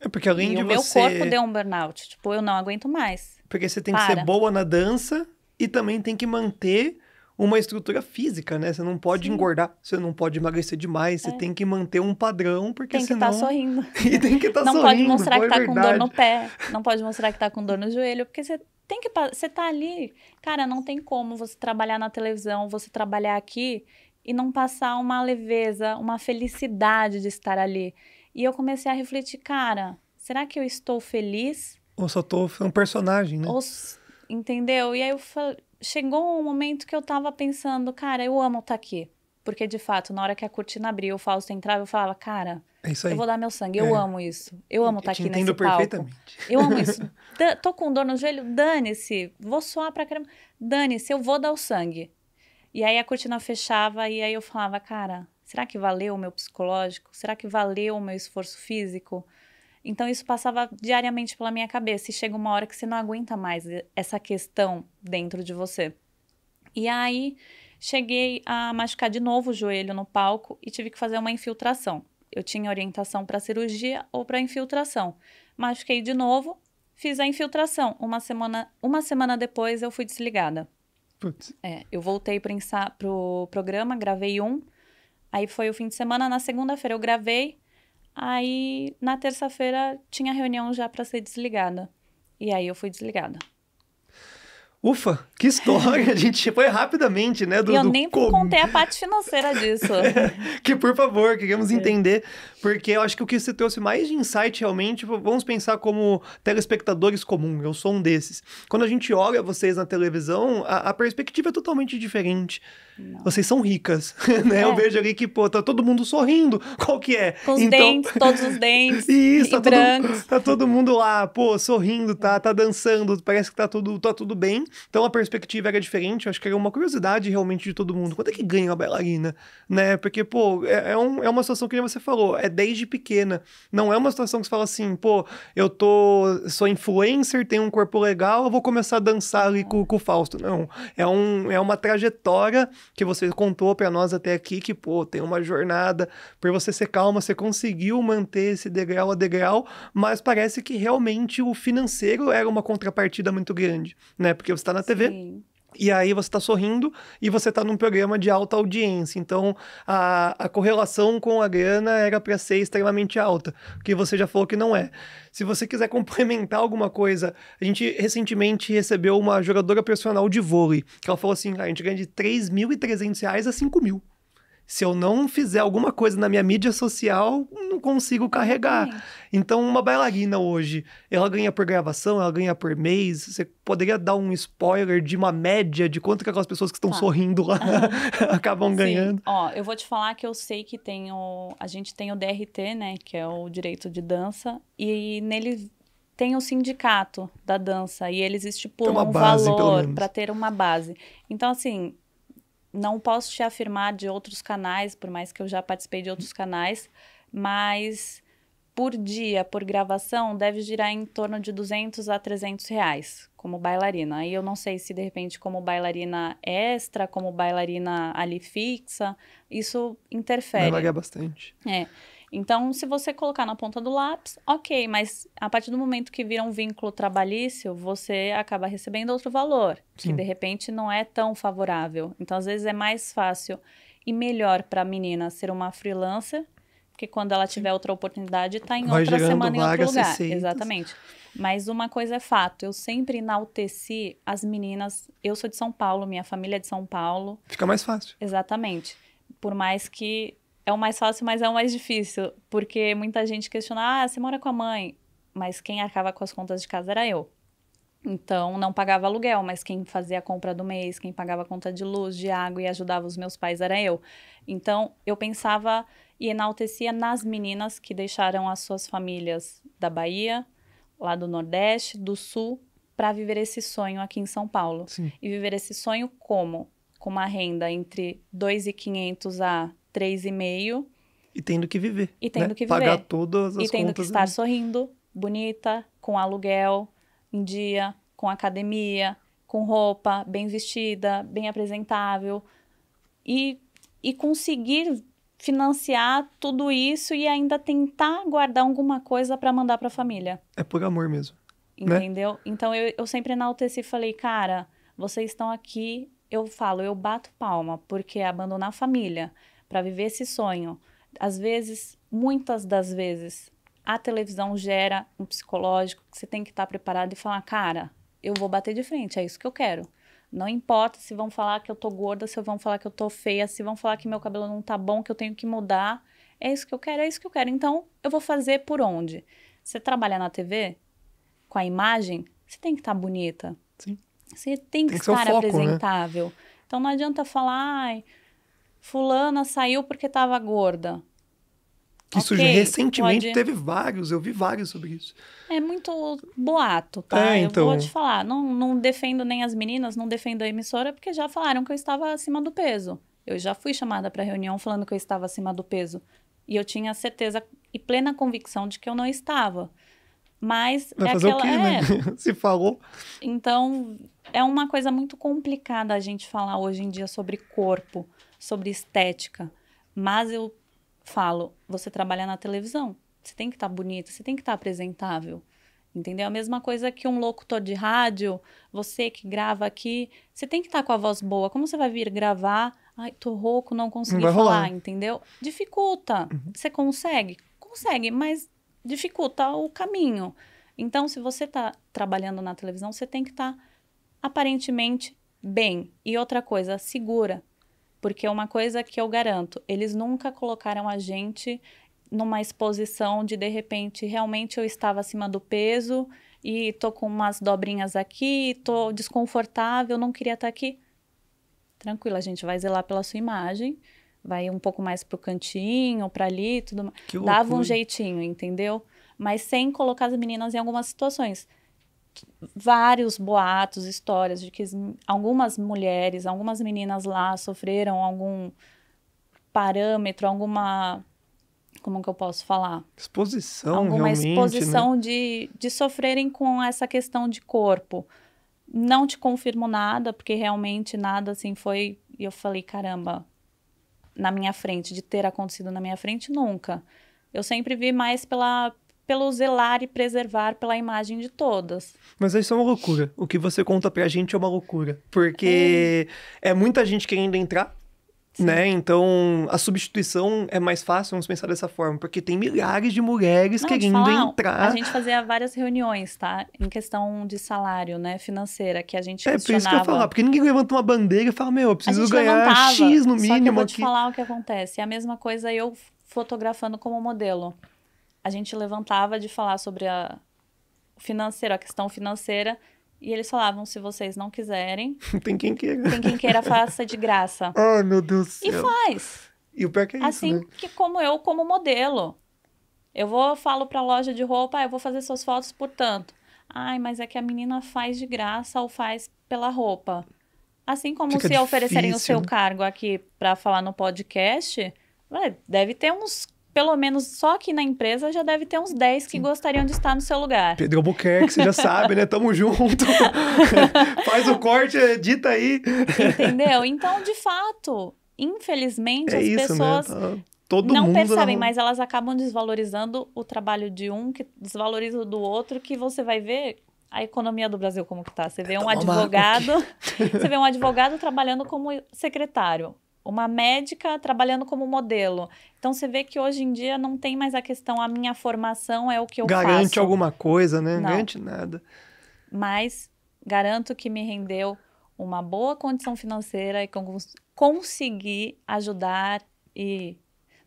É porque além e de o meu você... corpo deu um burnout, tipo, eu não aguento mais. Porque você tem Para. que ser boa na dança e também tem que manter uma estrutura física, né? Você não pode Sim. engordar, você não pode emagrecer demais, é. você tem que manter um padrão, porque tem que tá senão... Tá sorrindo. (laughs) e tem que estar tá não sorrindo. Não pode mostrar que é tá verdade. com dor no pé, não pode mostrar que tá com dor no joelho, porque você tem que... Você tá ali... Cara, não tem como você trabalhar na televisão, você trabalhar aqui e não passar uma leveza, uma felicidade de estar ali. E eu comecei a refletir, cara, será que eu estou feliz? Ou só tô um personagem, né? Ou... Entendeu? E aí eu falei chegou um momento que eu tava pensando, cara, eu amo estar tá aqui. Porque, de fato, na hora que a cortina abriu, o Fausto entrava, eu falava, cara, é eu vou dar meu sangue, eu é. amo isso. Eu amo estar tá aqui nesse palco. Eu perfeitamente. Eu amo isso. (laughs) D tô com dor no joelho, dane-se. Vou suar pra caramba. Dane-se, eu vou dar o sangue. E aí a cortina fechava e aí eu falava, cara, será que valeu o meu psicológico? Será que valeu o meu esforço físico? Então isso passava diariamente pela minha cabeça e chega uma hora que você não aguenta mais essa questão dentro de você. E aí cheguei a machucar de novo o joelho no palco e tive que fazer uma infiltração. Eu tinha orientação para cirurgia ou para infiltração. Machuquei de novo, fiz a infiltração. Uma semana, uma semana depois eu fui desligada. Putz. É, eu voltei para o pro programa, gravei um. Aí foi o fim de semana, na segunda-feira eu gravei, Aí, na terça-feira, tinha reunião já para ser desligada. E aí eu fui desligada. Ufa, que história! A (laughs) gente foi rapidamente, né? Do, eu nem contei a parte financeira disso. (laughs) que por favor, queremos entender, porque eu acho que o que você trouxe mais de insight realmente, vamos pensar como telespectadores comuns. eu sou um desses. Quando a gente olha vocês na televisão, a, a perspectiva é totalmente diferente. Não. Vocês são ricas, (laughs) né? É. Eu vejo ali que, pô, tá todo mundo sorrindo. (laughs) Qual que é? Com os então... dentes, todos os dentes. (laughs) Isso, tá, todo, tá todo mundo lá, pô, sorrindo, tá, tá dançando, parece que tá tudo, tá tudo bem. Então a perspectiva era diferente, eu acho que era uma curiosidade realmente de todo mundo. Quanto é que ganha uma bailarina, né? Porque, pô, é, é, um, é uma situação que você falou, é desde pequena. Não é uma situação que você fala assim, pô, eu tô, sou influencer, tenho um corpo legal, eu vou começar a dançar ali com, com o Fausto. Não, é, um, é uma trajetória que você contou para nós até aqui, que, pô, tem uma jornada, por você ser calma, você conseguiu manter esse degrau a degrau, mas parece que realmente o financeiro era uma contrapartida muito grande, né? Porque você está na TV. Sim e aí você está sorrindo e você está num programa de alta audiência. Então a, a correlação com a grana era para ser extremamente alta, que você já falou que não é. Se você quiser (laughs) complementar alguma coisa, a gente recentemente recebeu uma jogadora personal de vôlei, que ela falou assim: ah, a gente ganha de 3.300 reais a 5 mil se eu não fizer alguma coisa na minha mídia social, não consigo carregar. Então, uma bailarina hoje, ela ganha por gravação, ela ganha por mês. Você poderia dar um spoiler de uma média de quanto que aquelas pessoas que estão tá. sorrindo lá (laughs) (laughs) acabam Sim. ganhando? Ó, eu vou te falar que eu sei que tem o, a gente tem o DRT, né, que é o direito de dança, e nele tem o sindicato da dança e eles estipulam base, um valor para ter uma base. Então, assim, não posso te afirmar de outros canais, por mais que eu já participei de outros canais, mas por dia, por gravação, deve girar em torno de 200 a 300 reais como bailarina. Aí eu não sei se de repente como bailarina extra, como bailarina ali fixa, isso interfere. Vai largar bastante. É. Então, se você colocar na ponta do lápis, ok, mas a partir do momento que vira um vínculo trabalhício, você acaba recebendo outro valor, Sim. que de repente não é tão favorável. Então, às vezes é mais fácil e melhor para a menina ser uma freelancer, porque quando ela tiver outra oportunidade, está em Vai outra semana em outro lugar. 600. Exatamente. Mas uma coisa é fato, eu sempre enalteci as meninas. Eu sou de São Paulo, minha família é de São Paulo. Fica mais fácil. Exatamente. Por mais que é o mais fácil, mas é o mais difícil. Porque muita gente questiona, ah, você mora com a mãe. Mas quem acaba com as contas de casa era eu. Então, não pagava aluguel, mas quem fazia a compra do mês, quem pagava a conta de luz, de água e ajudava os meus pais era eu. Então, eu pensava e enaltecia nas meninas que deixaram as suas famílias da Bahia, lá do Nordeste, do Sul, para viver esse sonho aqui em São Paulo. Sim. E viver esse sonho como? Com uma renda entre 2.500 a 3,5. E tendo que viver. E tendo né? que viver. Pagar todas as contas. E tendo contas que estar sorrindo, bonita, com aluguel em dia, com academia, com roupa, bem vestida, bem apresentável. E, e conseguir financiar tudo isso e ainda tentar guardar alguma coisa para mandar para a família. É por amor mesmo. Né? Entendeu? Né? Então eu, eu sempre enalteci e falei, cara, vocês estão aqui, eu falo, eu bato palma, porque abandonar a família, para viver esse sonho. Às vezes, muitas das vezes, a televisão gera um psicológico que você tem que estar tá preparado e falar: cara, eu vou bater de frente, é isso que eu quero. Não importa se vão falar que eu tô gorda, se vão falar que eu tô feia, se vão falar que meu cabelo não tá bom, que eu tenho que mudar. É isso que eu quero, é isso que eu quero. Então, eu vou fazer por onde? Você trabalha na TV com a imagem, você tem que estar tá bonita. Sim. Você tem que, tem que estar foco, né? apresentável. Né? Então não adianta falar, ai, fulana saiu porque estava gorda. Que okay, surgiu recentemente, pode... teve vários, eu vi vários sobre isso. É muito boato, tá? É, então... Eu vou então. te falar, não, não defendo nem as meninas, não defendo a emissora, porque já falaram que eu estava acima do peso. Eu já fui chamada para reunião falando que eu estava acima do peso. E eu tinha certeza e plena convicção de que eu não estava. Mas Vai é fazer aquela... o quê, né? É. (laughs) Se falou. Então, é uma coisa muito complicada a gente falar hoje em dia sobre corpo sobre estética, mas eu falo, você trabalha na televisão, você tem que estar tá bonita, você tem que estar tá apresentável. Entendeu? A mesma coisa que um locutor de rádio, você que grava aqui, você tem que estar tá com a voz boa. Como você vai vir gravar? Ai, tô rouco, não consegui não falar, rolar. entendeu? Dificulta. Uhum. Você consegue? Consegue, mas dificulta o caminho. Então, se você está trabalhando na televisão, você tem que estar tá aparentemente bem. E outra coisa, segura. Porque uma coisa que eu garanto, eles nunca colocaram a gente numa exposição de de repente realmente eu estava acima do peso e tô com umas dobrinhas aqui, tô desconfortável, não queria estar tá aqui. Tranquilo, a gente vai zelar pela sua imagem, vai um pouco mais pro cantinho, para ali, tudo mais. Dava um jeitinho, entendeu? Mas sem colocar as meninas em algumas situações vários boatos, histórias de que algumas mulheres, algumas meninas lá sofreram algum parâmetro, alguma como que eu posso falar? Exposição, Alguma realmente, né? exposição né? de, de sofrerem com essa questão de corpo. Não te confirmo nada, porque realmente nada assim foi. E eu falei, caramba, na minha frente, de ter acontecido na minha frente, nunca. Eu sempre vi mais pela, pelo zelar e preservar pela imagem de todas. Mas isso é uma loucura. O que você conta pra gente é uma loucura. Porque é, é muita gente querendo entrar, Sim. né? Então, a substituição é mais fácil, vamos pensar dessa forma, porque tem milhares de mulheres Não, querendo falar, entrar. A gente fazia várias reuniões, tá? Em questão de salário, né, financeira, que a gente É, por isso que eu falar, porque ninguém levanta uma bandeira e fala, meu, eu preciso ganhar X no mínimo só que eu vou te aqui. falar o que acontece. É a mesma coisa eu fotografando como modelo a gente levantava de falar sobre a financeira, a questão financeira, e eles falavam, se vocês não quiserem... (laughs) tem quem queira. Tem quem queira, faça de graça. (laughs) Ai, meu Deus do céu. E faz. E o pé que é assim isso, Assim né? que como eu, como modelo. Eu vou, falo pra loja de roupa, ah, eu vou fazer suas fotos por tanto. Ai, mas é que a menina faz de graça ou faz pela roupa. Assim como Fica se difícil, oferecerem o seu né? cargo aqui para falar no podcast, deve ter uns pelo menos só aqui na empresa, já deve ter uns 10 que gostariam de estar no seu lugar. Pedro Albuquerque, você já sabe, né? Tamo junto. (laughs) Faz o corte, edita aí. Entendeu? Então, de fato, infelizmente, é as isso, né? pessoas. Né? Tá... Todo não percebem, não... mas elas acabam desvalorizando o trabalho de um, que desvaloriza o do outro, que você vai ver a economia do Brasil como que tá. Você vê um advogado, (laughs) você vê um advogado trabalhando como secretário uma médica trabalhando como modelo. Então você vê que hoje em dia não tem mais a questão a minha formação é o que eu Garante faço. Garante alguma coisa, né? Não. Garante nada. Mas garanto que me rendeu uma boa condição financeira e consegui ajudar e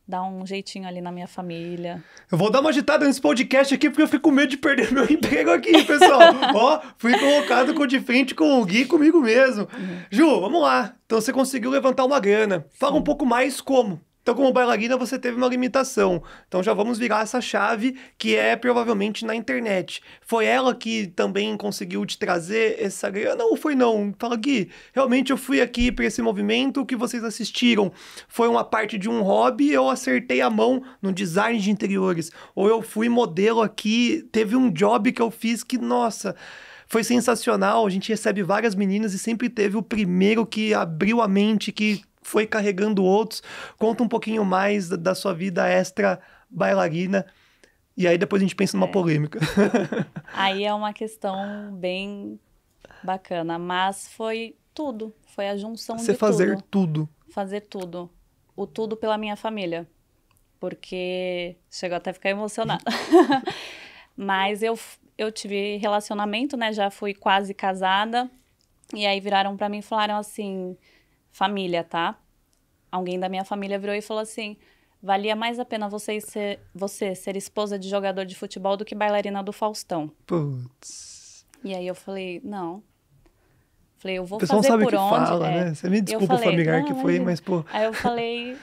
dar um jeitinho ali na minha família. Eu vou dar uma agitada nesse podcast aqui porque eu fico com medo de perder (laughs) meu emprego aqui, pessoal. (laughs) Ó, fui colocado com, de frente com o Gui comigo mesmo. Uhum. Ju, vamos lá. Então você conseguiu levantar uma grana. Fala Sim. um pouco mais como. Então, como bailarina, você teve uma limitação. Então, já vamos virar essa chave que é provavelmente na internet. Foi ela que também conseguiu te trazer essa grana ou foi não? Fala, Gui, realmente eu fui aqui para esse movimento, o que vocês assistiram foi uma parte de um hobby, eu acertei a mão no design de interiores. Ou eu fui modelo aqui, teve um job que eu fiz que, nossa foi sensacional. A gente recebe várias meninas e sempre teve o primeiro que abriu a mente, que foi carregando outros. Conta um pouquinho mais da, sua vida extra bailarina. E aí depois a gente pensa numa é. polêmica. (laughs) aí é uma questão bem bacana, mas foi tudo, foi a junção Você de fazer tudo. tudo. Fazer tudo. O tudo pela minha família. Porque chegou até a ficar emocionada. (laughs) mas eu eu tive relacionamento, né? Já fui quase casada. E aí viraram para mim e falaram assim: família, tá? Alguém da minha família virou e falou assim: valia mais a pena você ser, você ser esposa de jogador de futebol do que bailarina do Faustão. Putz. E aí eu falei: não. Falei, eu vou fazer por onde. Fala, é. né? Você me desculpa eu familiar que foi, é. mas pô. Aí eu falei,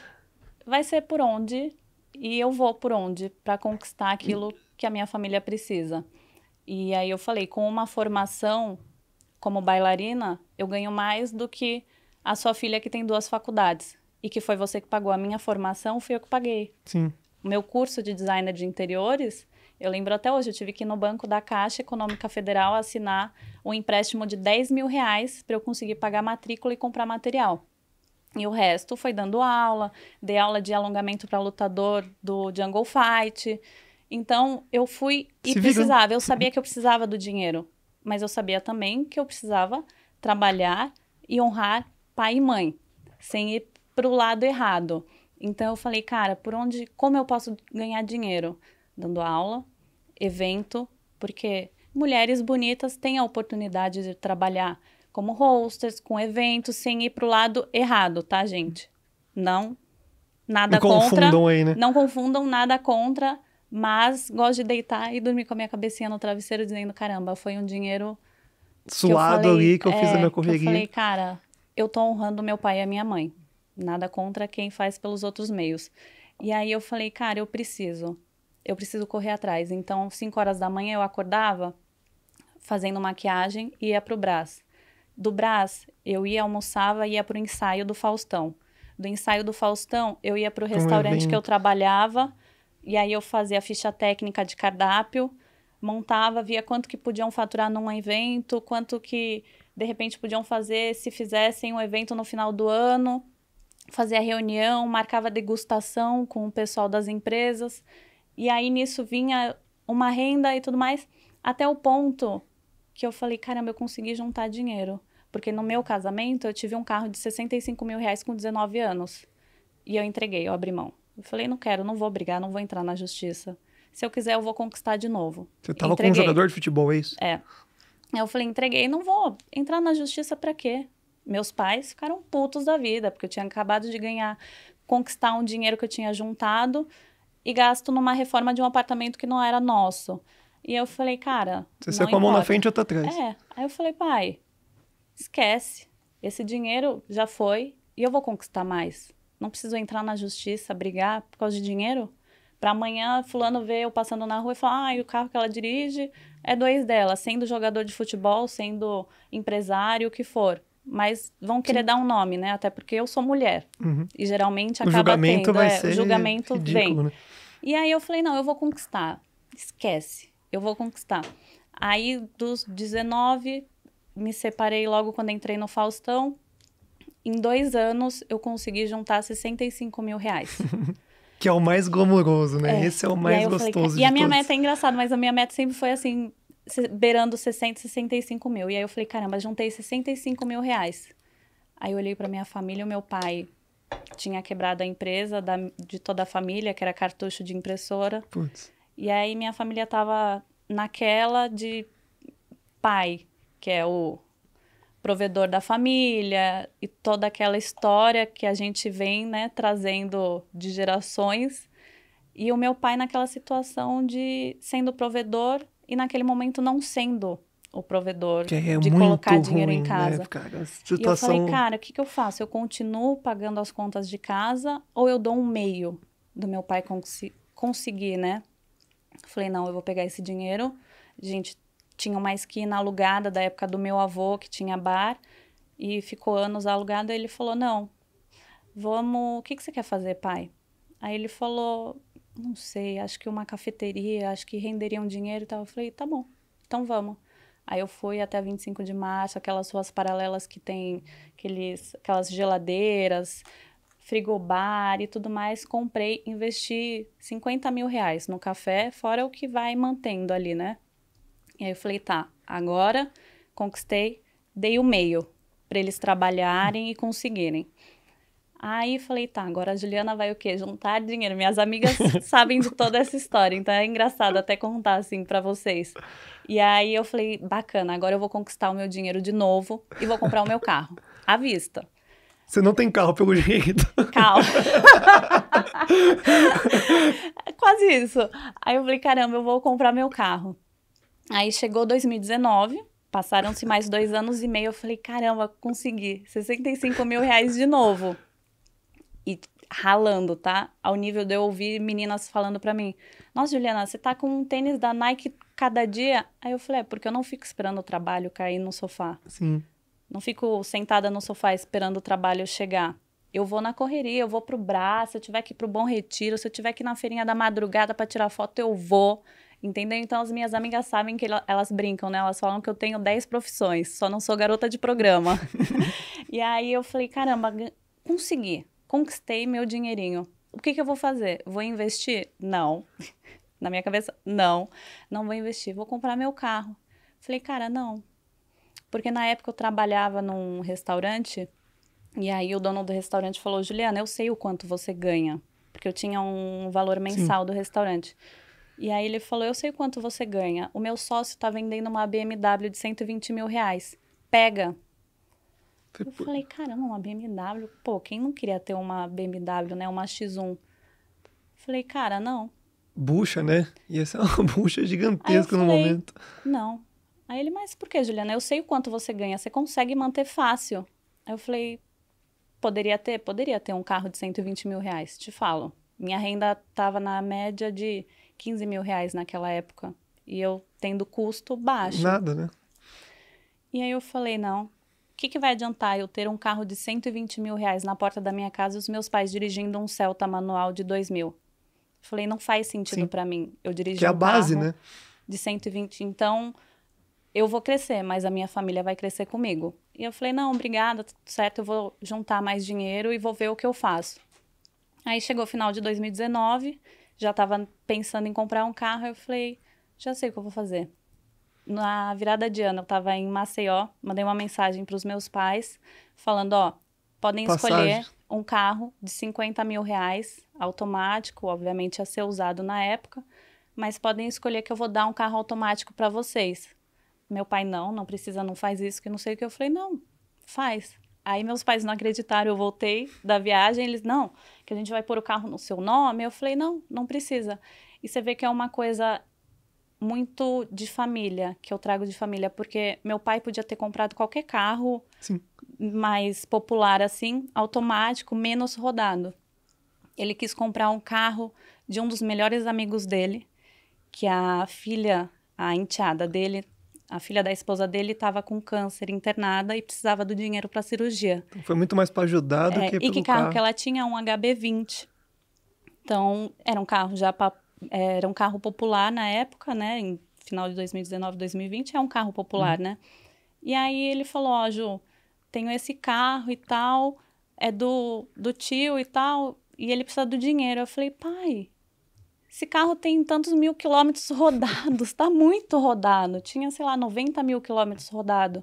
vai ser por onde e eu vou por onde para conquistar aquilo que a minha família precisa. E aí eu falei, com uma formação como bailarina, eu ganho mais do que a sua filha que tem duas faculdades e que foi você que pagou a minha formação, fui eu que paguei. Sim. O meu curso de designer de interiores, eu lembro até hoje, eu tive que ir no banco da Caixa Econômica Federal assinar um empréstimo de 10 mil reais para eu conseguir pagar matrícula e comprar material. E o resto foi dando aula, dei aula de alongamento para lutador do Jungle Fight. Então, eu fui e Se precisava. Viram. Eu sabia que eu precisava do dinheiro, mas eu sabia também que eu precisava trabalhar e honrar pai e mãe, sem ir para o lado errado. Então eu falei, cara, por onde, como eu posso ganhar dinheiro? Dando aula, evento, porque mulheres bonitas têm a oportunidade de trabalhar como hosters, com eventos, sem ir para o lado errado, tá, gente? Não, nada contra. Confundam aí, né? Não confundam nada contra, mas gosto de deitar e dormir com a minha cabecinha no travesseiro, dizendo, caramba, foi um dinheiro suado que falei, ali que eu é, fiz a minha correria. É, eu falei, cara, eu tô honrando meu pai e a minha mãe. Nada contra quem faz pelos outros meios. E aí eu falei, cara, eu preciso. Eu preciso correr atrás. Então, 5 horas da manhã eu acordava fazendo maquiagem e ia pro Brás. Do Brás, eu ia almoçava e ia pro ensaio do Faustão. Do ensaio do Faustão, eu ia pro é restaurante que eu trabalhava e aí eu fazia a ficha técnica de cardápio, montava, via quanto que podiam faturar num evento, quanto que de repente podiam fazer, se fizessem um evento no final do ano, fazia reunião, marcava degustação com o pessoal das empresas. E aí nisso vinha uma renda e tudo mais, até o ponto que eu falei: caramba, eu consegui juntar dinheiro. Porque no meu casamento eu tive um carro de 65 mil reais com 19 anos. E eu entreguei, eu abri mão. Eu falei: não quero, não vou brigar, não vou entrar na justiça. Se eu quiser, eu vou conquistar de novo. Você estava com um jogador de futebol, é isso? É. Eu falei, entreguei, não vou entrar na justiça para quê? Meus pais ficaram putos da vida, porque eu tinha acabado de ganhar, conquistar um dinheiro que eu tinha juntado e gasto numa reforma de um apartamento que não era nosso. E eu falei, cara. Você saiu com a mão na frente e outra atrás. É. Aí eu falei, pai, esquece. Esse dinheiro já foi e eu vou conquistar mais. Não preciso entrar na justiça, brigar por causa de dinheiro. Para amanhã, Fulano ver eu passando na rua e falar, ah, o carro que ela dirige é dois delas, sendo jogador de futebol, sendo empresário, o que for. Mas vão querer Sim. dar um nome, né? Até porque eu sou mulher. Uhum. E geralmente acaba o julgamento tendo, vai é, ser o julgamento ridículo, vem. Né? E aí eu falei, não, eu vou conquistar. Esquece, eu vou conquistar. Aí dos 19, me separei logo quando entrei no Faustão. Em dois anos, eu consegui juntar 65 mil reais. (laughs) Que é o mais glamouroso, né? É. Esse é o mais gostoso falei, de E a minha todos. meta é engraçado, mas a minha meta sempre foi assim, beirando 60, 65 mil. E aí eu falei, caramba, juntei 65 mil reais. Aí eu olhei para minha família, o meu pai tinha quebrado a empresa da, de toda a família, que era cartucho de impressora. Putz. E aí minha família tava naquela de pai, que é o provedor da família e toda aquela história que a gente vem né, trazendo de gerações. E o meu pai naquela situação de sendo provedor e naquele momento não sendo o provedor que é de colocar dinheiro ruim, em né, casa. Né, cara? Situação... E eu falei, cara, o que, que eu faço? Eu continuo pagando as contas de casa ou eu dou um meio do meu pai cons conseguir, né? Falei, não, eu vou pegar esse dinheiro. Gente, tinha uma esquina alugada da época do meu avô, que tinha bar, e ficou anos alugada. Ele falou: Não, vamos. O que, que você quer fazer, pai? Aí ele falou: Não sei, acho que uma cafeteria, acho que renderia um dinheiro e tal. Eu falei: Tá bom, então vamos. Aí eu fui até 25 de março, aquelas ruas paralelas que tem aqueles, aquelas geladeiras, frigobar e tudo mais. Comprei, investi 50 mil reais no café, fora o que vai mantendo ali, né? E aí eu falei, tá, agora conquistei, dei o meio para eles trabalharem e conseguirem. Aí falei, tá, agora a Juliana vai o quê? Juntar dinheiro. Minhas amigas (laughs) sabem de toda essa história, então é engraçado até contar assim para vocês. E aí eu falei, bacana, agora eu vou conquistar o meu dinheiro de novo e vou comprar o meu carro à vista. Você não tem carro pelo jeito. Calma. (laughs) (laughs) Quase isso. Aí eu falei, caramba, eu vou comprar meu carro. Aí chegou 2019, passaram-se mais dois anos e meio. Eu falei, caramba, consegui 65 mil reais de novo. E ralando, tá? Ao nível de eu ouvir meninas falando para mim: Nossa, Juliana, você tá com um tênis da Nike cada dia? Aí eu falei: É, porque eu não fico esperando o trabalho cair no sofá. Sim. Não fico sentada no sofá esperando o trabalho chegar. Eu vou na correria, eu vou pro braço, se eu tiver que ir pro Bom Retiro, se eu tiver que ir na feirinha da madrugada para tirar foto, eu vou. Entendeu? Então as minhas amigas sabem que elas brincam, né? Elas falam que eu tenho 10 profissões, só não sou garota de programa. (laughs) e aí eu falei, caramba, consegui, conquistei meu dinheirinho. O que, que eu vou fazer? Vou investir? Não. (laughs) Na minha cabeça, não. Não vou investir. Vou comprar meu carro. Falei, cara, não. Porque na época eu trabalhava num restaurante e aí o dono do restaurante falou: Juliana, eu sei o quanto você ganha. Porque eu tinha um valor mensal Sim. do restaurante. E aí ele falou: Eu sei quanto você ganha. O meu sócio está vendendo uma BMW de 120 mil reais. Pega. Eu tipo falei, caramba, uma BMW, pô, quem não queria ter uma BMW, né? Uma X1. Falei, cara, não. Bucha, né? Ia ser uma (laughs) bucha gigantesca no momento. Não. Aí ele, mas por que, Juliana? Eu sei o quanto você ganha, você consegue manter fácil. Aí eu falei, poderia ter? Poderia ter um carro de 120 mil reais, te falo. Minha renda tava na média de 15 mil reais naquela época. E eu tendo custo baixo. Nada, né? E aí eu falei, não, o que, que vai adiantar eu ter um carro de 120 mil reais na porta da minha casa e os meus pais dirigindo um Celta manual de 2 mil? Falei, não faz sentido para mim. Eu dirigi que é um a base, né? de 120. Então, eu vou crescer, mas a minha família vai crescer comigo. E eu falei, não, obrigada, tá tudo certo, eu vou juntar mais dinheiro e vou ver o que eu faço. Aí chegou o final de 2019 já estava pensando em comprar um carro. Eu falei, já sei o que eu vou fazer. Na virada de ano, eu estava em Maceió, mandei uma mensagem para os meus pais, falando: ó, podem Passagem. escolher um carro de 50 mil reais, automático, obviamente a ser usado na época, mas podem escolher que eu vou dar um carro automático para vocês. Meu pai, não, não precisa, não faz isso, que não sei o que. Eu falei: não, faz. Aí meus pais não acreditaram, eu voltei da viagem, eles, não, que a gente vai pôr o carro no seu nome. Eu falei, não, não precisa. E você vê que é uma coisa muito de família, que eu trago de família, porque meu pai podia ter comprado qualquer carro Sim. mais popular assim, automático, menos rodado. Ele quis comprar um carro de um dos melhores amigos dele, que a filha, a enteada dele, a filha da esposa dele estava com câncer internada e precisava do dinheiro para a cirurgia. Então foi muito mais para ajudar do é, que E que carro, carro, que ela tinha? Um HB20. Então, era um carro já pra, era um carro popular na época, né? Em final de 2019, 2020 é um carro popular, uhum. né? E aí ele falou, ó, oh, Ju, tenho esse carro e tal, é do do tio e tal, e ele precisa do dinheiro. Eu falei, pai, esse carro tem tantos mil quilômetros rodados, tá muito rodado. Tinha, sei lá, 90 mil quilômetros rodado.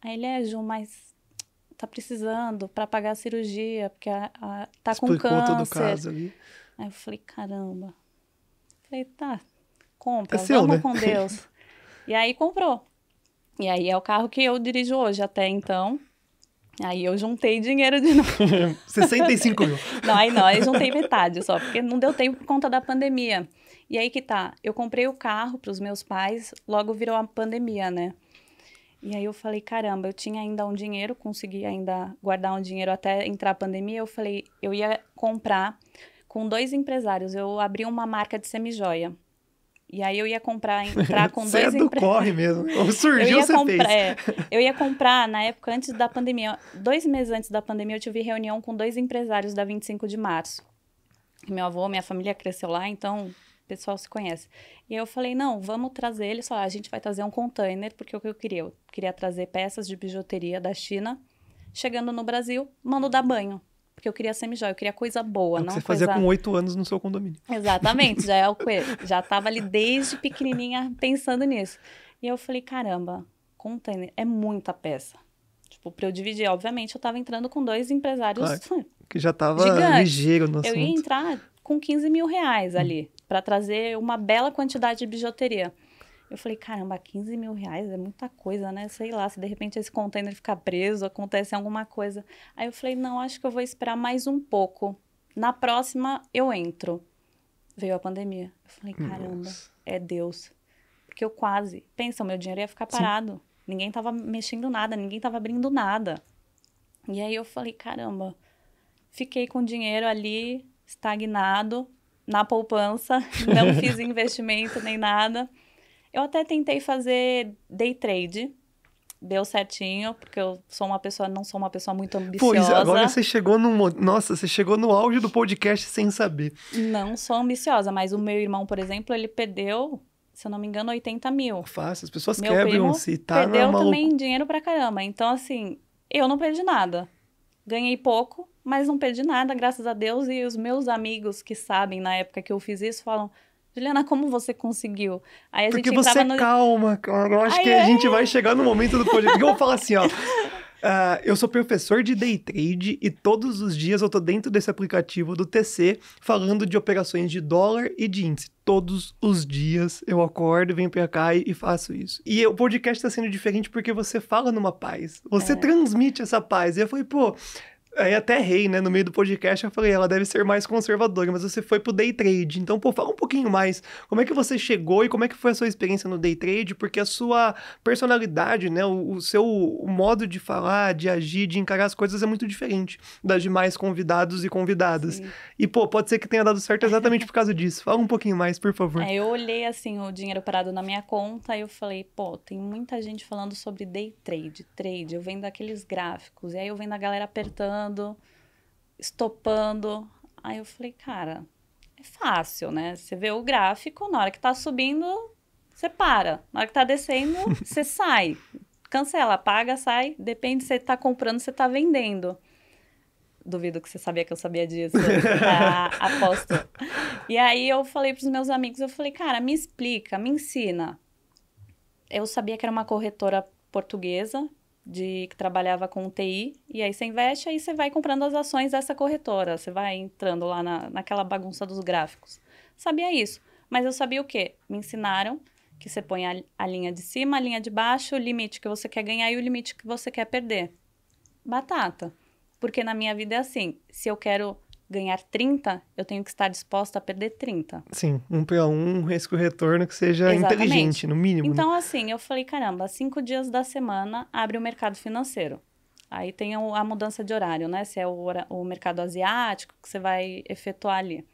Aí ele é, Ju, mas tá precisando para pagar a cirurgia, porque a, a, tá Explicou com câncer. todo o caso ali. Aí eu falei, caramba. Falei, tá, compra, é seu, vamos né? com Deus. (laughs) e aí comprou. E aí é o carro que eu dirijo hoje até então. Aí eu juntei dinheiro de (laughs) novo. 65 (laughs) mil. Não, aí não, aí juntei metade só, porque não deu tempo por conta da pandemia. E aí que tá, eu comprei o carro para os meus pais, logo virou a pandemia, né? E aí eu falei, caramba, eu tinha ainda um dinheiro, consegui ainda guardar um dinheiro até entrar a pandemia. Eu falei, eu ia comprar com dois empresários. Eu abri uma marca de semijoia. E aí eu ia comprar, entrar (laughs) com você dois é do empre... corre mesmo. (laughs) Ou surgiu, eu ia você fez. é, eu ia comprar, na época, antes da pandemia, dois meses antes da pandemia, eu tive reunião com dois empresários da 25 de março. Meu avô, minha família cresceu lá, então o pessoal se conhece. E eu falei, não, vamos trazer, eles só ah, a gente vai trazer um container, porque o que eu queria? Eu queria trazer peças de bijuteria da China, chegando no Brasil, mando dar banho. Porque eu queria semijoia, eu queria coisa boa, é não que você coisa... fazia com oito anos no seu condomínio. Exatamente, já é o (laughs) que já estava ali desde pequenininha pensando nisso. E eu falei, caramba, container é muita peça. Tipo, para eu dividir, obviamente, eu estava entrando com dois empresários claro, que já tava gigantes. ligeiro no assunto. Eu ia entrar com 15 mil reais hum. ali para trazer uma bela quantidade de bijuteria. Eu falei, caramba, 15 mil reais é muita coisa, né? Sei lá, se de repente esse container ficar preso, acontece alguma coisa. Aí eu falei, não, acho que eu vou esperar mais um pouco. Na próxima eu entro. Veio a pandemia. Eu falei, caramba, Nossa. é Deus. Porque eu quase. Pensa, o meu dinheiro ia ficar parado. Sim. Ninguém tava mexendo nada, ninguém tava abrindo nada. E aí eu falei, caramba, fiquei com o dinheiro ali, estagnado, na poupança, não (laughs) fiz investimento nem nada. Eu até tentei fazer day trade, deu certinho, porque eu sou uma pessoa, não sou uma pessoa muito ambiciosa. Pois, agora você chegou no, nossa, você chegou no auge do podcast sem saber. Não sou ambiciosa, mas o meu irmão, por exemplo, ele perdeu, se eu não me engano, 80 mil. Fácil, as pessoas meu quebram se tá perdeu maluco... também dinheiro pra caramba. Então, assim, eu não perdi nada. Ganhei pouco, mas não perdi nada, graças a Deus. E os meus amigos que sabem, na época que eu fiz isso, falam... Juliana, como você conseguiu? Aí a Porque gente você no... calma, eu acho Ai, que é. a gente vai chegar no momento do podcast. eu vou falar assim, ó. Uh, (laughs) eu sou professor de day trade e todos os dias eu tô dentro desse aplicativo do TC falando de operações de dólar e de índice. Todos os dias eu acordo, venho pra cá e, e faço isso. E o podcast tá sendo diferente porque você fala numa paz. Você é. transmite essa paz. E eu falei, pô, Aí até rei, né? No meio do podcast eu falei, ela deve ser mais conservadora, mas você foi pro day trade. Então, pô, fala um pouquinho mais. Como é que você chegou e como é que foi a sua experiência no day trade? Porque a sua personalidade, né? O, o seu modo de falar, de agir, de encarar as coisas é muito diferente das demais convidados e convidadas. Sim. E, pô, pode ser que tenha dado certo exatamente por causa disso. Fala um pouquinho mais, por favor. É, eu olhei assim o dinheiro parado na minha conta e eu falei, pô, tem muita gente falando sobre day trade, trade. Eu vendo aqueles gráficos. E aí eu vendo a galera apertando estopando. Aí eu falei, cara, é fácil, né? Você vê o gráfico, na hora que tá subindo, você para. Na hora que tá descendo, (laughs) você sai. Cancela, paga, sai. Depende se você tá comprando, se tá vendendo. Duvido que você sabia que eu sabia disso. Tá? (laughs) aposto. E aí eu falei pros meus amigos, eu falei, cara, me explica, me ensina. Eu sabia que era uma corretora portuguesa, de que trabalhava com TI, e aí você investe, aí você vai comprando as ações dessa corretora, você vai entrando lá na, naquela bagunça dos gráficos. Sabia isso, mas eu sabia o quê? Me ensinaram que você põe a, a linha de cima, a linha de baixo, o limite que você quer ganhar e o limite que você quer perder. Batata. Porque na minha vida é assim, se eu quero ganhar 30, eu tenho que estar disposta a perder 30. Sim, um para um, risco retorno que seja Exatamente. inteligente, no mínimo. Né? Então, né? assim, eu falei, caramba, cinco dias da semana abre o mercado financeiro. Aí tem a mudança de horário, né? Se é o, o mercado asiático que você vai efetuar ali.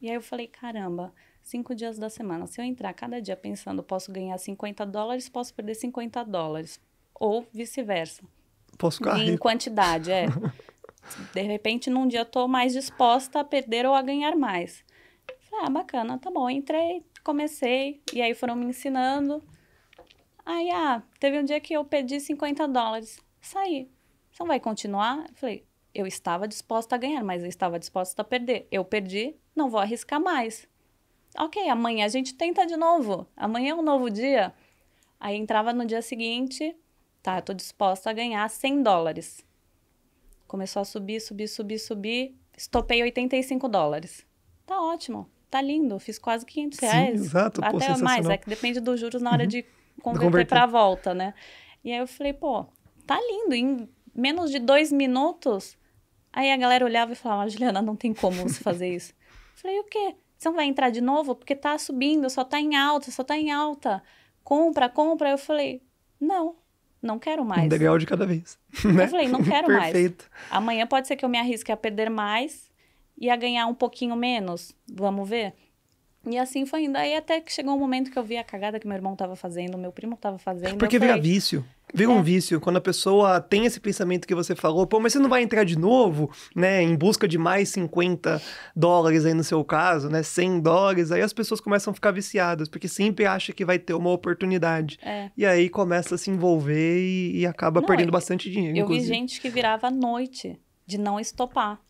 E aí eu falei, caramba, cinco dias da semana. Se eu entrar cada dia pensando, posso ganhar 50 dólares, posso perder 50 dólares. Ou vice-versa. Posso ganhar. Em quantidade, é. (laughs) de repente, num dia eu tô mais disposta a perder ou a ganhar mais. Falei, ah, bacana, tá bom. Entrei, comecei, e aí foram me ensinando. Aí, ah, teve um dia que eu perdi 50 dólares. Saí. Você não vai continuar? falei, eu estava disposta a ganhar, mas eu estava disposta a perder. Eu perdi, não vou arriscar mais. Ok, amanhã a gente tenta de novo. Amanhã é um novo dia. Aí entrava no dia seguinte, tá, eu tô disposta a ganhar 100 dólares. Começou a subir, subir, subir, subir. Estopei 85 dólares. Tá ótimo, tá lindo. Fiz quase 500 reais. exato, Até pô, mais, é que depende dos juros na hora uhum. de converter, para a volta, né? E aí eu falei, pô, tá lindo. Em menos de dois minutos, aí a galera olhava e falava, ah, Juliana, não tem como você fazer (laughs) isso. falei, o quê? Você não vai entrar de novo? Porque tá subindo, só tá em alta, só tá em alta. Compra, compra. Eu falei, não, não quero mais. Um degrau de cada vez. (laughs) Né? Eu falei, não quero mais. Perfeito. Amanhã pode ser que eu me arrisque a perder mais e a ganhar um pouquinho menos. Vamos ver. E assim foi indo. Aí até que chegou um momento que eu vi a cagada que meu irmão estava fazendo, meu primo estava fazendo. Porque vira falei... vício. Vira é. um vício. Quando a pessoa tem esse pensamento que você falou, pô, mas você não vai entrar de novo, né? Em busca de mais 50 dólares aí no seu caso, né? 100 dólares. Aí as pessoas começam a ficar viciadas, porque sempre acha que vai ter uma oportunidade. É. E aí começa a se envolver e, e acaba não, perdendo eu, bastante dinheiro. Eu inclusive. vi gente que virava à noite de não estopar.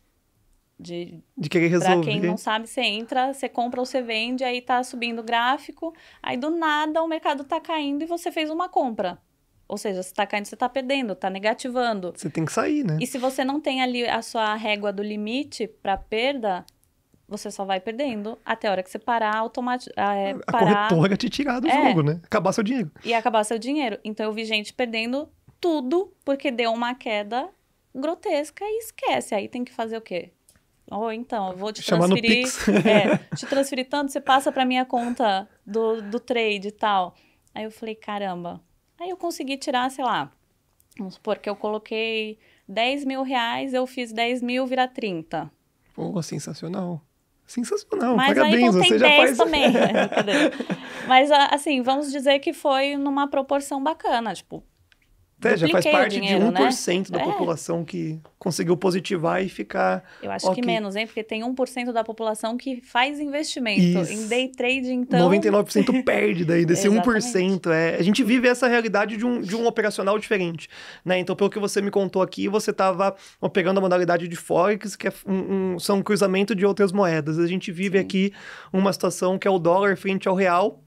De, de querer resolver. Pra quem não sabe, você entra, você compra ou você vende, aí tá subindo o gráfico, aí do nada o mercado tá caindo e você fez uma compra. Ou seja, se tá caindo, você tá perdendo, tá negativando. Você tem que sair, né? E se você não tem ali a sua régua do limite para perda, você só vai perdendo até a hora que você parar, automaticamente É, a parar... corretora te tirar do é. jogo, né? Acabar seu dinheiro. E acabar seu dinheiro. Então eu vi gente perdendo tudo porque deu uma queda grotesca e esquece. Aí tem que fazer o quê? oh, então, eu vou te transferir. É, (laughs) te transferir tanto, você passa para minha conta do, do trade e tal. Aí eu falei, caramba. Aí eu consegui tirar, sei lá, vamos supor que eu coloquei 10 mil reais, eu fiz 10 mil, vira 30. Pô, sensacional. Sensacional, Mas parabéns, aí contei 10 faz... também. Né, (laughs) Mas assim, vamos dizer que foi numa proporção bacana, tipo, é, já faz parte dinheiro, de 1% né? da é. população que conseguiu positivar e ficar. Eu acho okay. que menos, hein? Porque tem 1% da população que faz investimento. Isso. Em day trading, então. 99% (laughs) perde daí, desse 1%. É, a gente vive essa realidade de um, de um operacional diferente. Né? Então, pelo que você me contou aqui, você estava pegando a modalidade de Forex, que é um, um, são um cruzamento de outras moedas. A gente vive Sim. aqui uma situação que é o dólar frente ao real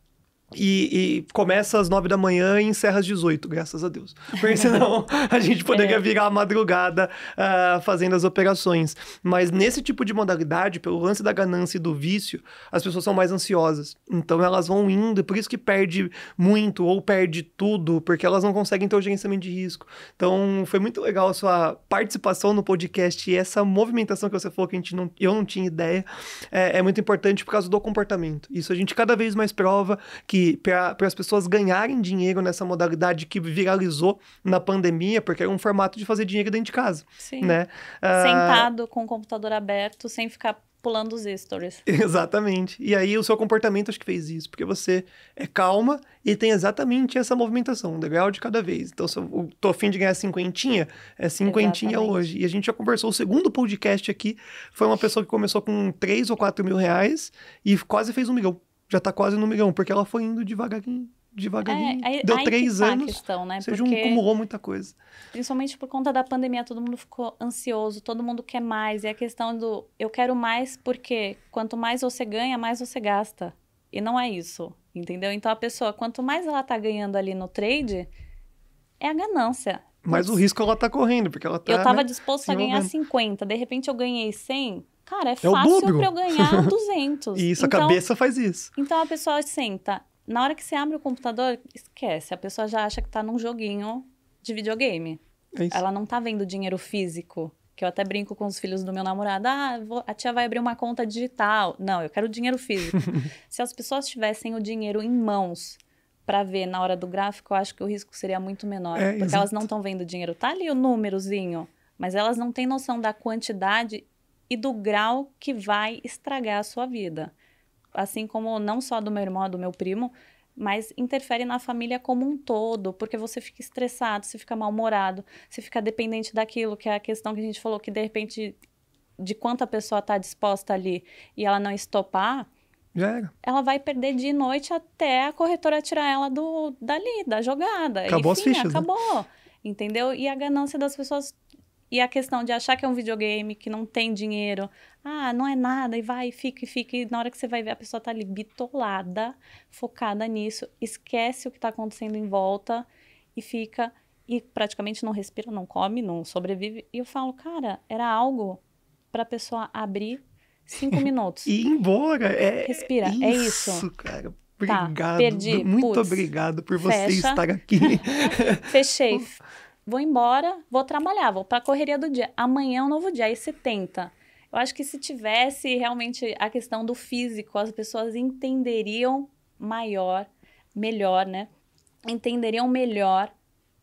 e, e, começa às 9 da manhã e encerra às 18, graças a Deus. Porque senão (laughs) a gente poderia é. virar a madrugada uh, fazendo as operações. Mas nesse tipo de modalidade, pelo lance da ganância e do vício, as pessoas são mais ansiosas. Então elas vão indo, por isso que perde muito ou perde tudo, porque elas não conseguem ter o gerenciamento de risco. Então foi muito legal a sua participação no podcast e essa movimentação que você falou que a gente não, eu não tinha ideia é, é muito importante por causa do comportamento. Isso a gente cada vez mais prova que que para as pessoas ganharem dinheiro nessa modalidade que viralizou na pandemia, porque era é um formato de fazer dinheiro dentro de casa. Sim. Né? Ah, Sentado com o computador aberto, sem ficar pulando os stories. (laughs) Exatamente. E aí o seu comportamento acho que fez isso, porque você é calma e tem exatamente essa movimentação, um degrau de cada vez. Então, se eu tô afim de ganhar cinquentinha, é cinquentinha exatamente. hoje. E a gente já conversou, o segundo podcast aqui foi uma pessoa que começou com três ou quatro mil reais e quase fez um milhão já tá quase no milhão, porque ela foi indo devagarinho. Devagarinho. É, Deu aí três tá anos. Questão, né? Você porque, acumulou muita coisa. Principalmente por conta da pandemia, todo mundo ficou ansioso, todo mundo quer mais. E a questão do eu quero mais, porque quanto mais você ganha, mais você gasta. E não é isso, entendeu? Então a pessoa, quanto mais ela tá ganhando ali no trade, é a ganância. Mas o risco ela tá correndo, porque ela tá. Eu tava né, disposto a ganhar 50, de repente eu ganhei 100, Cara, é, é fácil pra eu ganhar 200. (laughs) isso, então, a cabeça faz isso. Então a pessoa senta. Na hora que você abre o computador, esquece. A pessoa já acha que tá num joguinho de videogame. É Ela não tá vendo dinheiro físico. Que eu até brinco com os filhos do meu namorado. Ah, vou, a tia vai abrir uma conta digital. Não, eu quero dinheiro físico. (laughs) Se as pessoas tivessem o dinheiro em mãos para ver na hora do gráfico, eu acho que o risco seria muito menor. É, porque exato. elas não estão vendo dinheiro. Tá ali o númerozinho. Mas elas não têm noção da quantidade e do grau que vai estragar a sua vida. Assim como não só do meu irmão, é do meu primo, mas interfere na família como um todo, porque você fica estressado, você fica mal-humorado, você fica dependente daquilo, que é a questão que a gente falou, que de repente, de quanto a pessoa está disposta ali e ela não estopar, ela vai perder de noite até a corretora tirar ela do, dali, da jogada. Acabou Enfim, as fichas. Né? Acabou. Né? Entendeu? E a ganância das pessoas e a questão de achar que é um videogame, que não tem dinheiro, ah, não é nada, e vai, fica, e fica, e na hora que você vai ver, a pessoa tá ali bitolada, focada nisso, esquece o que tá acontecendo em volta e fica, e praticamente não respira, não come, não sobrevive. E eu falo, cara, era algo pra pessoa abrir cinco (laughs) minutos. e ir embora, é. Respira, isso, é isso. cara. Tá, obrigado. Tá, perdi. Muito Puts, obrigado por fecha. você estar aqui. (laughs) Fechei. (laughs) vou embora, vou trabalhar, vou para a correria do dia. Amanhã é um novo dia, aí você tenta. Eu acho que se tivesse realmente a questão do físico, as pessoas entenderiam maior, melhor, né? Entenderiam melhor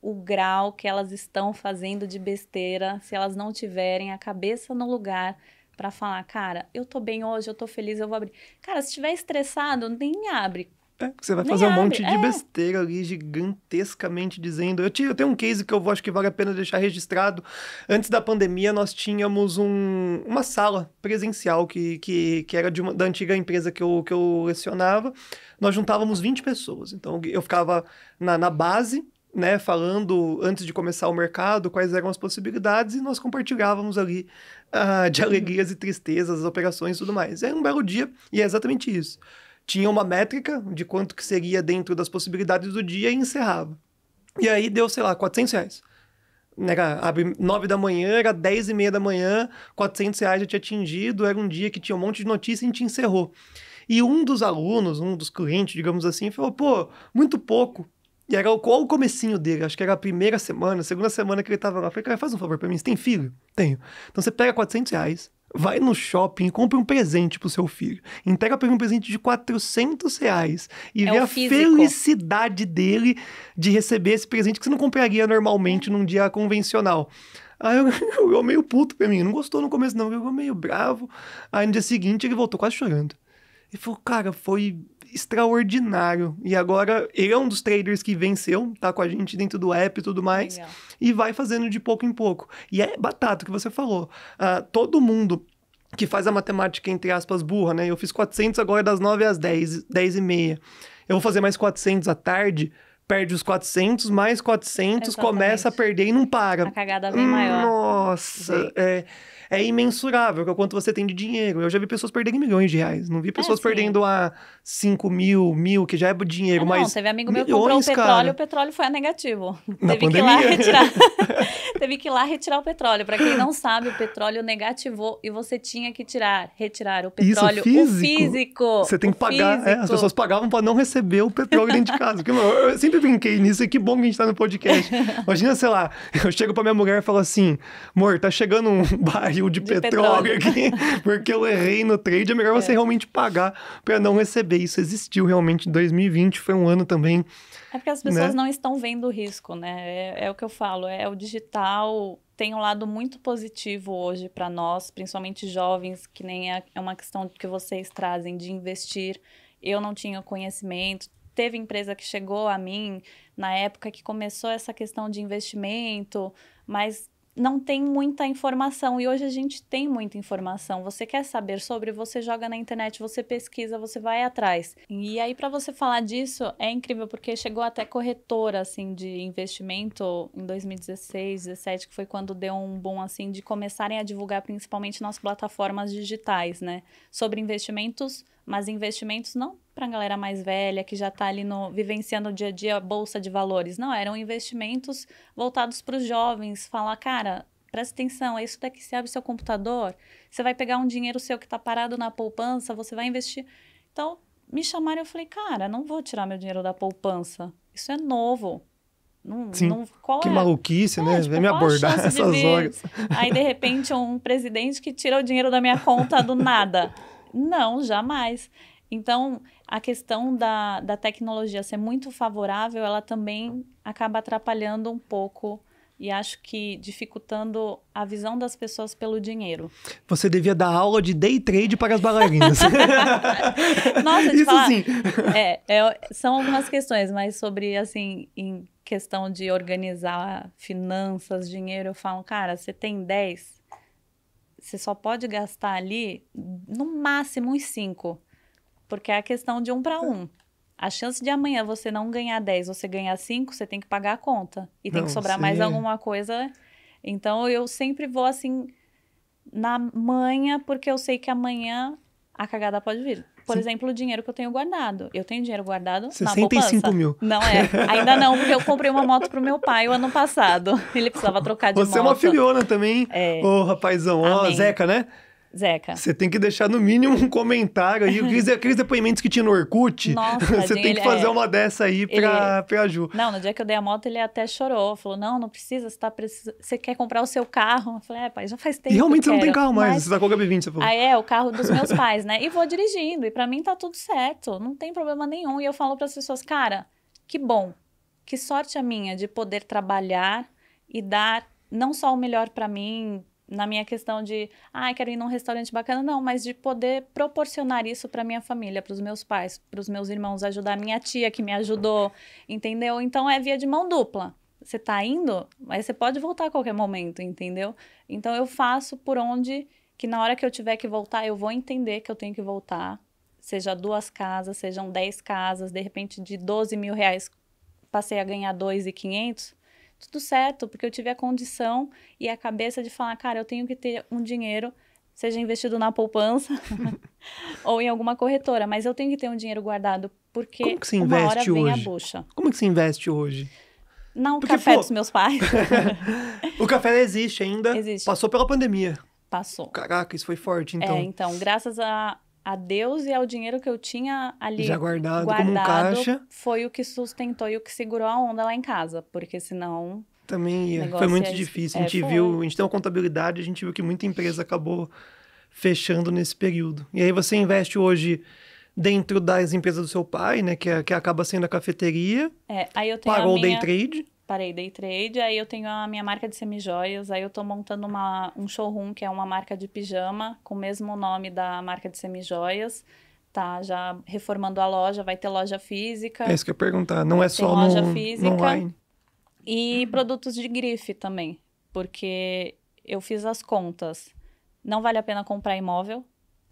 o grau que elas estão fazendo de besteira se elas não tiverem a cabeça no lugar para falar, cara, eu tô bem hoje, eu tô feliz, eu vou abrir. Cara, se estiver estressado, nem abre. É, você vai fazer Nem um abre, monte de é. besteira ali, gigantescamente dizendo. Eu, te, eu tenho um case que eu acho que vale a pena deixar registrado. Antes da pandemia, nós tínhamos um, uma sala presencial que, que, que era de uma, da antiga empresa que eu, que eu lecionava. Nós juntávamos 20 pessoas. Então, eu ficava na, na base, né, falando antes de começar o mercado, quais eram as possibilidades, e nós compartilhávamos ali uh, de uhum. alegrias e tristezas, as operações e tudo mais. É um belo dia, e é exatamente isso tinha uma métrica de quanto que seria dentro das possibilidades do dia e encerrava. E aí deu, sei lá, 400 reais. Era, abre 9 da manhã, era 10 e meia da manhã, 400 reais já tinha atingido, era um dia que tinha um monte de notícia e a gente encerrou. E um dos alunos, um dos clientes, digamos assim, falou, pô, muito pouco. E era qual o comecinho dele, acho que era a primeira semana, segunda semana que ele tava lá. falei, cara, faz um favor pra mim, você tem filho? Tenho. Então você pega 400 reais, Vai no shopping e compre um presente pro seu filho. Entrega para ele um presente de 400 reais. E é vê a felicidade dele de receber esse presente que você não compraria normalmente num dia convencional. Aí eu, (laughs) eu, eu meio puto pra mim. Não gostou no começo, não. Eu meio bravo. Aí no dia seguinte ele voltou quase chorando. Ele falou, cara, foi extraordinário. E agora ele é um dos traders que venceu, tá com a gente dentro do app e tudo mais. Legal. E vai fazendo de pouco em pouco. E é batata que você falou. Uh, todo mundo que faz a matemática, entre aspas, burra, né? Eu fiz 400 agora das 9 às 10, 10 e meia. Eu vou fazer mais 400 à tarde perde os 400, mais 400, começa a perder e não para. A cagada bem hum, maior. Nossa, é, é, imensurável o quanto você tem de dinheiro. Eu já vi pessoas perderem milhões de reais. Não vi pessoas é, perdendo a 5 mil, mil, que já é dinheiro, é, não, mas. Não, teve amigo meu que comprou o petróleo cara. o petróleo foi a negativo. Na teve pandemia. que ir lá retirar. (laughs) teve que ir lá retirar o petróleo. Para quem não sabe, o petróleo negativou e você tinha que tirar, retirar o petróleo Isso, físico. O físico. Você tem que pagar. É, as pessoas pagavam para não receber o petróleo dentro de casa. Porque, eu sempre brinquei nisso e que bom que a gente tá no podcast. (laughs) Imagina, sei lá, eu chego pra minha mulher e falo assim: amor, tá chegando um (laughs) barril de, de petróleo, petróleo, aqui, (laughs) porque eu errei no trade. É melhor é. você realmente pagar para não receber. Isso existiu realmente em 2020, foi um ano também. É porque as pessoas né? não estão vendo o risco, né? É, é o que eu falo, é o digital tem um lado muito positivo hoje para nós, principalmente jovens, que nem é, é uma questão que vocês trazem de investir. Eu não tinha conhecimento, teve empresa que chegou a mim na época que começou essa questão de investimento, mas não tem muita informação e hoje a gente tem muita informação. Você quer saber sobre, você joga na internet, você pesquisa, você vai atrás. E aí para você falar disso é incrível porque chegou até corretora assim de investimento em 2016, 17, que foi quando deu um bom assim de começarem a divulgar principalmente nas plataformas digitais, né, sobre investimentos mas investimentos não para a galera mais velha que já está ali no vivenciando o dia a dia a bolsa de valores, não, eram investimentos voltados para os jovens, falar, cara, presta atenção, é isso daqui, você abre seu computador, você vai pegar um dinheiro seu que está parado na poupança, você vai investir. Então, me chamaram, eu falei, cara, não vou tirar meu dinheiro da poupança, isso é novo. Não, Sim, não, que é? maluquice, é, né? Tipo, Vem me abordar (laughs) essas horas. Aí, de repente, um presidente que tira o dinheiro da minha conta do nada. Não, jamais. Então, a questão da, da tecnologia ser muito favorável, ela também acaba atrapalhando um pouco e acho que dificultando a visão das pessoas pelo dinheiro. Você devia dar aula de day trade para as bailarinas. (laughs) Nossa, isso falar, sim. É, é, são algumas questões, mas sobre assim, em questão de organizar finanças, dinheiro, eu falo, cara, você tem 10, você só pode gastar ali no máximo uns 5, porque é a questão de um para é. um. A chance de amanhã você não ganhar 10, você ganhar 5, você tem que pagar a conta. E não, tem que sobrar sim. mais alguma coisa. Então eu sempre vou assim na manhã, porque eu sei que amanhã a cagada pode vir por Sim. exemplo, o dinheiro que eu tenho guardado. Eu tenho dinheiro guardado 65 na poupança. mil. Não é. Ainda não, porque eu comprei uma moto pro meu pai o ano passado. Ele precisava trocar de Você moto. Você é uma filhona também, é. ô rapazão. Ó, Zeca, né? Zeca. Você tem que deixar no mínimo um comentário aí. Aqueles depoimentos que tinha no Orkut. Nossa, (laughs) você tem que fazer é... uma dessa aí pra, ele... pra Ju. Não, no dia que eu dei a moto, ele até chorou. Falou: não, não precisa, você, tá precis... você quer comprar o seu carro? Eu falei, é, pai, já faz tempo. E realmente você quero. não tem carro mais, Mas... você tá com o HB20, você falou. Ah, é, o carro dos meus pais, né? E vou dirigindo. E para mim tá tudo certo. Não tem problema nenhum. E eu falo para as pessoas, cara, que bom. Que sorte a minha de poder trabalhar e dar não só o melhor para mim na minha questão de, ah, quero ir num restaurante bacana, não, mas de poder proporcionar isso para minha família, para os meus pais, para os meus irmãos, ajudar a minha tia que me ajudou, entendeu? Então é via de mão dupla. Você está indo, mas você pode voltar a qualquer momento, entendeu? Então eu faço por onde que na hora que eu tiver que voltar, eu vou entender que eu tenho que voltar. Seja duas casas, sejam dez casas, de repente de 12 mil reais passei a ganhar 2,500, tudo certo, porque eu tive a condição e a cabeça de falar, cara, eu tenho que ter um dinheiro, seja investido na poupança (laughs) ou em alguma corretora, mas eu tenho que ter um dinheiro guardado, porque Como que você uma hora hoje? vem a bucha. Como que se investe hoje? Não, café pô... dos meus pais. (laughs) o café existe ainda. Existe. Passou pela pandemia. Passou. Caraca, isso foi forte, então. É, então, graças a, a Deus e ao dinheiro que eu tinha ali Já guardado, guardado caixa. foi o que sustentou e o que segurou a onda lá em casa, porque senão também ia. foi muito é difícil. a é, gente viu, a gente tem uma contabilidade, a gente viu que muita empresa acabou fechando nesse período. E aí você investe hoje dentro das empresas do seu pai, né, que, é, que acaba sendo a cafeteria. É, aí eu tenho pagou o minha... day trade parei day trade, aí eu tenho a minha marca de semijoias, aí eu tô montando uma, um showroom que é uma marca de pijama com o mesmo nome da marca de semijoias. Tá já reformando a loja, vai ter loja física. É isso que eu ia perguntar, não é só loja no, física, no online. E produtos de grife também, porque eu fiz as contas. Não vale a pena comprar imóvel,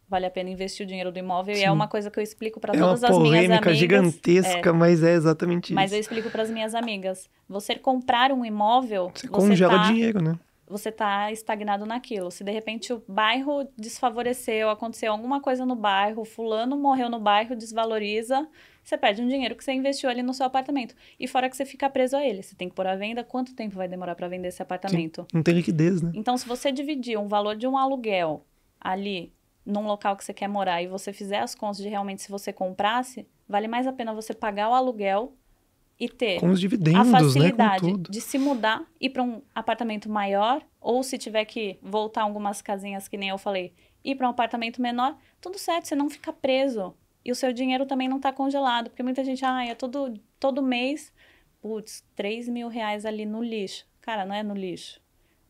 vale a pena investir o dinheiro do imóvel Sim. e é uma coisa que eu explico para é todas as minhas amigas. É uma polêmica gigantesca, é. mas é exatamente isso. Mas eu explico para as minhas amigas, você comprar um imóvel, você, você congela tá, dinheiro, né? Você está estagnado naquilo. Se de repente o bairro desfavoreceu, aconteceu alguma coisa no bairro, fulano morreu no bairro, desvaloriza, você perde um dinheiro que você investiu ali no seu apartamento. E fora que você fica preso a ele, você tem que pôr à venda, quanto tempo vai demorar para vender esse apartamento? Sim, não tem liquidez, né? Então, se você dividir um valor de um aluguel ali num local que você quer morar e você fizer as contas de realmente se você comprasse, vale mais a pena você pagar o aluguel e ter com os dividendos, a né? facilidade né? de se mudar ir para um apartamento maior ou se tiver que voltar algumas casinhas que nem eu falei, ir para um apartamento menor, tudo certo, você não fica preso e o seu dinheiro também não está congelado, porque muita gente, ah, é todo, todo mês, putz, 3 mil reais ali no lixo. Cara, não é no lixo.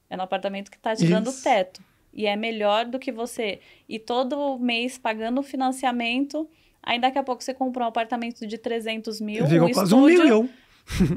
É no apartamento que está te dando o teto. E é melhor do que você ir todo mês pagando o financiamento, aí daqui a pouco você comprou um apartamento de 300 mil, Ficou um quase estúdio, um milhão. (laughs)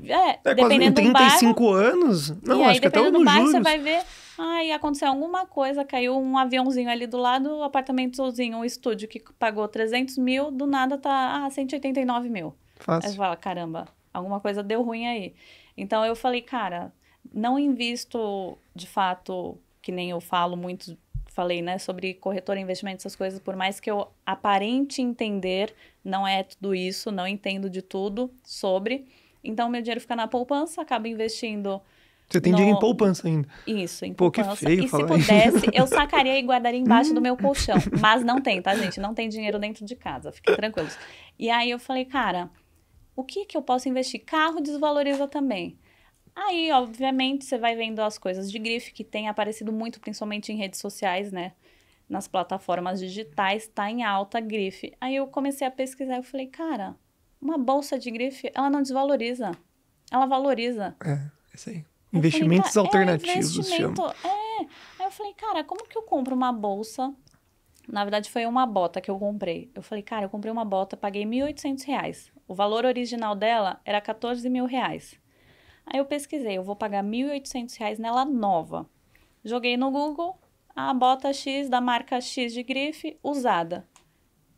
É, é dependendo quase 35 do bairro, anos. Não, e aí, acho que até do bairro, juros. você vai ver, ai, aconteceu alguma coisa, caiu um aviãozinho ali do lado, um apartamentozinho, um estúdio que pagou 300 mil, do nada tá, ah, 189 mil. Fácil. Aí você fala, caramba, alguma coisa deu ruim aí. Então eu falei, cara, não invisto de fato que nem eu falo muito, falei, né, sobre corretora, investimento, essas coisas, por mais que eu aparente entender, não é tudo isso, não entendo de tudo sobre. Então, meu dinheiro fica na poupança, acaba investindo. Você tem no... dinheiro em poupança ainda. Isso, em Pô, poupança. Que feio e falar se pudesse, isso. eu sacaria e guardaria (laughs) embaixo do meu colchão. Mas não tem, tá, gente? Não tem dinheiro dentro de casa, fiquem tranquilos. E aí eu falei, cara, o que que eu posso investir? Carro desvaloriza também. Aí, obviamente, você vai vendo as coisas de grife que tem aparecido muito, principalmente em redes sociais, né? Nas plataformas digitais, tá em alta grife. Aí eu comecei a pesquisar e falei, cara, uma bolsa de grife, ela não desvaloriza. Ela valoriza. É, isso aí. Investimentos falei, é alternativos. É, investimento, é. Aí eu falei, cara, como que eu compro uma bolsa? Na verdade, foi uma bota que eu comprei. Eu falei, cara, eu comprei uma bota, paguei R$ 1.800. O valor original dela era 14 mil reais. Aí eu pesquisei, eu vou pagar R$ 1.800 nela nova. Joguei no Google, a bota X da marca X de grife, usada.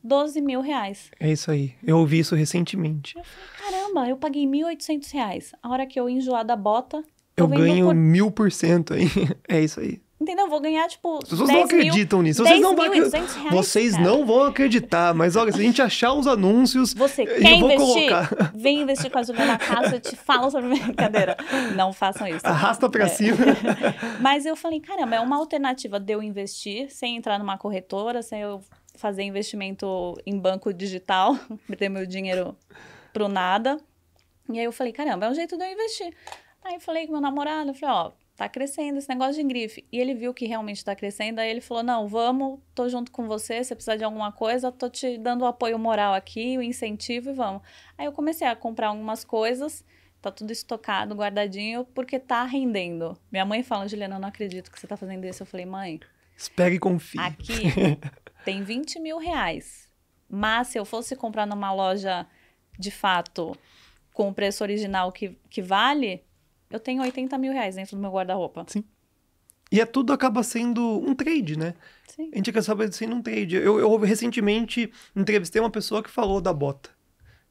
12 mil reais. É isso aí. Eu ouvi isso recentemente. Eu falei, caramba, eu paguei 1.800 reais. A hora que eu enjoar da bota... Eu, eu ganho mil por cento aí. (laughs) É isso aí. Entendeu? Vou ganhar, tipo. As pessoas não acreditam mil, nisso. Vocês não, vão acreditar. Vocês não vão acreditar. Mas olha, se a gente achar os anúncios. Você quer investir? Colocar. Vem investir com a Juliana na casa, eu te falo sobre minha brincadeira. Não façam isso. Arrasta pra é. cima. (laughs) mas eu falei, caramba, é uma alternativa de eu investir sem entrar numa corretora, sem eu fazer investimento em banco digital, (laughs) ter meu dinheiro pro nada. E aí eu falei, caramba, é um jeito de eu investir. Aí eu falei com meu namorado, eu falei, ó tá crescendo esse negócio de grife. E ele viu que realmente está crescendo, aí ele falou: Não, vamos, tô junto com você, se precisar de alguma coisa, tô te dando o apoio moral aqui, o incentivo e vamos. Aí eu comecei a comprar algumas coisas, tá tudo estocado, guardadinho, porque tá rendendo. Minha mãe fala: Juliana, eu não acredito que você tá fazendo isso. Eu falei: Mãe, espere e confia. Aqui (laughs) tem 20 mil reais, mas se eu fosse comprar numa loja de fato com o preço original que, que vale eu tenho 80 mil reais dentro do meu guarda-roupa. Sim. E é tudo acaba sendo um trade, né? Sim. A gente acaba sendo um trade. Eu, eu recentemente entrevistei uma pessoa que falou da bota.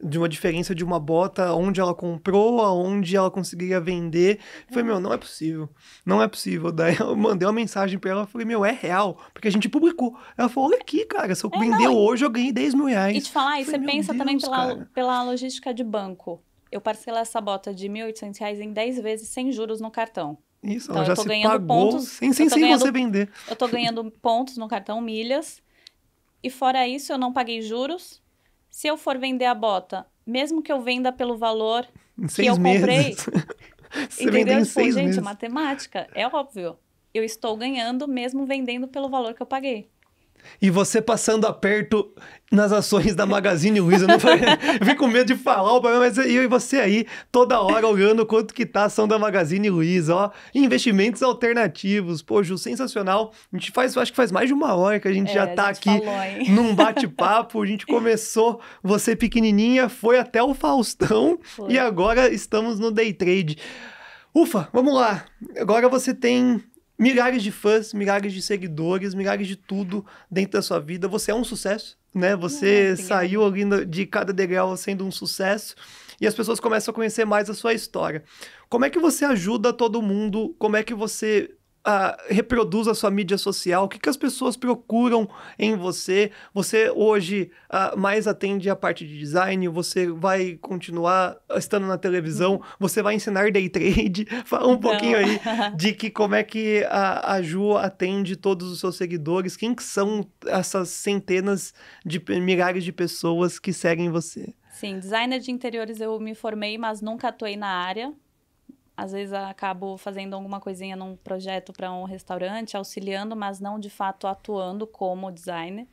De uma diferença de uma bota, onde ela comprou, aonde ela conseguiria vender. Foi falei, meu, não é possível. Não é possível. (laughs) Daí eu mandei uma mensagem pra ela, falei, meu, é real. Porque a gente publicou. Ela falou, olha aqui, cara, se eu é, vender não, hoje, eu ganhei 10 mil reais. E te falar, aí você pensa Deus, também pela, pela logística de banco eu parcelo essa bota de R$ 1.800 em 10 vezes sem juros no cartão. Isso, então, já eu tô ganhando pagou pontos, sem, sem, sem ganhando, você vender. Eu tô ganhando pontos no cartão, milhas. E fora isso, eu não paguei juros. Se eu for vender a bota, mesmo que eu venda pelo valor que eu comprei... (laughs) você entendeu? Tipo, seis gente, meses. matemática, é óbvio. Eu estou ganhando mesmo vendendo pelo valor que eu paguei e você passando aperto nas ações da Magazine Luiza. Não falei, (laughs) com medo de falar o problema, mas é eu e você aí, toda hora olhando quanto que tá a ação da Magazine Luiza, ó. Investimentos alternativos, poxa, sensacional. A gente faz, acho que faz mais de uma hora que a gente é, já tá gente aqui falou, (laughs) num (laughs) bate-papo. A gente começou, você pequenininha, foi até o Faustão foi. e agora estamos no Day Trade. Ufa, vamos lá. Agora você tem milhares de fãs, milhares de seguidores, milhares de tudo dentro da sua vida. Você é um sucesso, né? Você saiu ali de cada degrau sendo um sucesso e as pessoas começam a conhecer mais a sua história. Como é que você ajuda todo mundo? Como é que você uh, reproduz a sua mídia social? O que, que as pessoas procuram em você? Você hoje uh, mais atende a parte de design? Você vai continuar estando na televisão? Uhum. Você vai ensinar day trade? (laughs) Fala um Não. pouquinho aí de que como é que a, a Ju atende todos os seus seguidores? Quem que são essas centenas de milhares de pessoas que seguem você? Sim, designer de interiores eu me formei, mas nunca atuei na área às vezes acabo fazendo alguma coisinha num projeto para um restaurante, auxiliando, mas não de fato atuando como designer.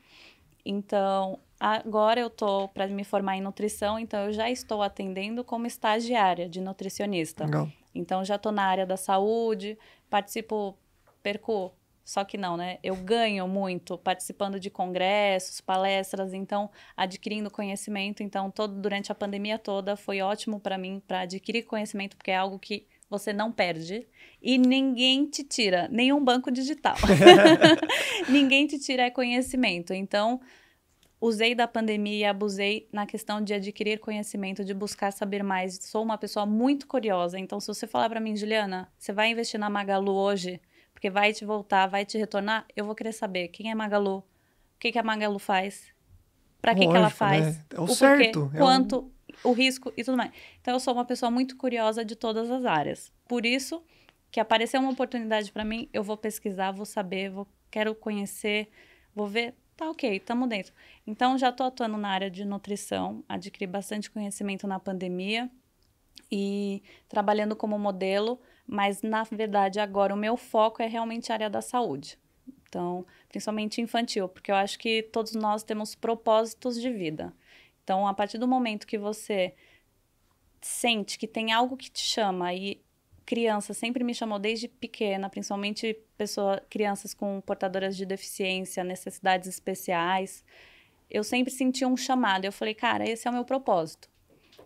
Então, agora eu tô para me formar em nutrição, então eu já estou atendendo como estagiária de nutricionista. Legal. Então já tô na área da saúde, participo perco só que não, né? Eu ganho muito participando de congressos, palestras, então adquirindo conhecimento. Então, todo durante a pandemia toda foi ótimo para mim para adquirir conhecimento, porque é algo que você não perde e ninguém te tira, nenhum banco digital. (laughs) (laughs) ninguém te tira é conhecimento. Então, usei da pandemia e abusei na questão de adquirir conhecimento, de buscar saber mais. Sou uma pessoa muito curiosa, então se você falar para mim, Juliana, você vai investir na Magalu hoje? porque vai te voltar, vai te retornar, eu vou querer saber quem é Magalu, o que, que a Magalu faz, para que, que ela né? faz, né? é o, o certo, porquê, é quanto, um... o risco e tudo mais. Então, eu sou uma pessoa muito curiosa de todas as áreas. Por isso que apareceu uma oportunidade para mim, eu vou pesquisar, vou saber, vou, quero conhecer, vou ver tá ok, estamos dentro. Então, já estou atuando na área de nutrição, adquiri bastante conhecimento na pandemia e trabalhando como modelo mas na verdade agora o meu foco é realmente a área da saúde. Então, principalmente infantil, porque eu acho que todos nós temos propósitos de vida. Então, a partir do momento que você sente que tem algo que te chama e criança sempre me chamou desde pequena, principalmente pessoa, crianças com portadoras de deficiência, necessidades especiais, eu sempre senti um chamado. Eu falei, cara, esse é o meu propósito.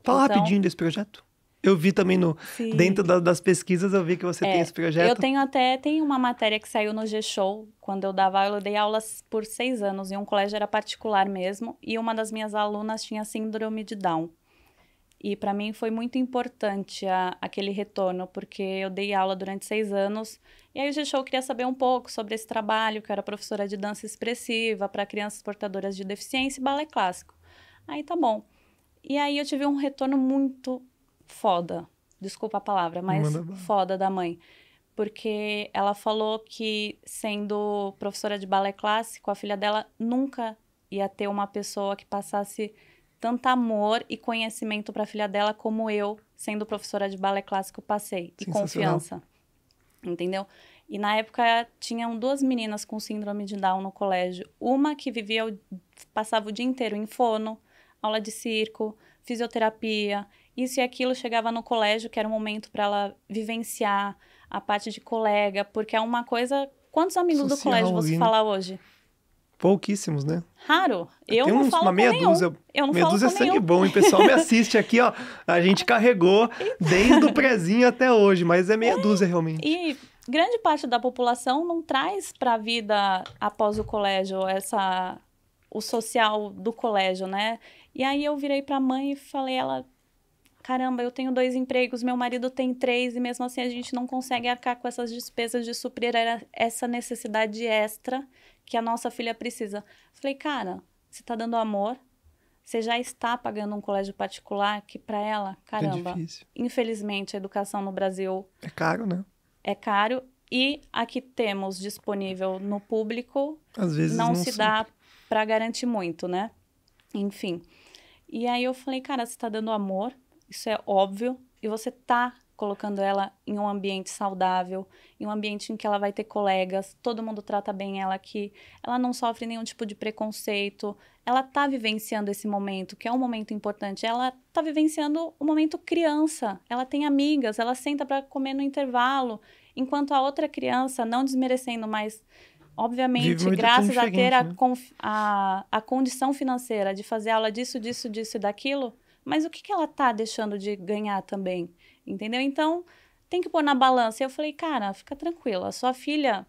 Fala então, rapidinho desse projeto eu vi também no dentro da, das pesquisas, eu vi que você é, tem esse projeto. Eu tenho até tem uma matéria que saiu no G-Show, quando eu dava eu dei aulas por seis anos e um colégio era particular mesmo, e uma das minhas alunas tinha síndrome de Down. E para mim foi muito importante a, aquele retorno, porque eu dei aula durante seis anos. E aí o G-Show queria saber um pouco sobre esse trabalho, que eu era professora de dança expressiva para crianças portadoras de deficiência e balé clássico. Aí tá bom. E aí eu tive um retorno muito foda. Desculpa a palavra, mas foda da mãe. Porque ela falou que, sendo professora de balé clássico, a filha dela nunca ia ter uma pessoa que passasse tanto amor e conhecimento para a filha dela como eu, sendo professora de balé clássico, passei. E confiança. Entendeu? E na época tinham duas meninas com síndrome de Down no colégio. Uma que vivia, passava o dia inteiro em fono, aula de circo, fisioterapia isso e aquilo, chegava no colégio, que era um momento para ela vivenciar a parte de colega, porque é uma coisa. Quantos amigos Social, do colégio você fala hoje? Pouquíssimos, né? Raro. Eu Tem não uns, falo uma meia nenhum. dúzia. Eu não meia dúzia é sangue nenhum. bom, e o pessoal me (laughs) assiste aqui, ó. A gente carregou desde o prezinho até hoje, mas é meia é, dúzia realmente. E grande parte da população não traz para a vida após o colégio essa o social do colégio, né? E aí eu virei para a mãe e falei ela caramba, eu tenho dois empregos, meu marido tem três, e mesmo assim a gente não consegue arcar com essas despesas de suprir essa necessidade extra que a nossa filha precisa. Falei, cara, você tá dando amor, você já está pagando um colégio particular que para ela, é caramba, é infelizmente a educação no Brasil é caro, né? É caro e a que temos disponível no público Às vezes não, não se sempre. dá para garantir muito, né? Enfim. E aí eu falei, cara, você está dando amor, isso é óbvio, e você tá colocando ela em um ambiente saudável, em um ambiente em que ela vai ter colegas, todo mundo trata bem ela aqui, ela não sofre nenhum tipo de preconceito, ela tá vivenciando esse momento, que é um momento importante, ela tá vivenciando o momento criança, ela tem amigas, ela senta para comer no intervalo, enquanto a outra criança, não desmerecendo, mais, obviamente, graças a ter a, né? a, a condição financeira de fazer aula disso, disso, disso e daquilo, mas o que, que ela tá deixando de ganhar também? Entendeu? Então, tem que pôr na balança. E eu falei, cara, fica tranquila, sua filha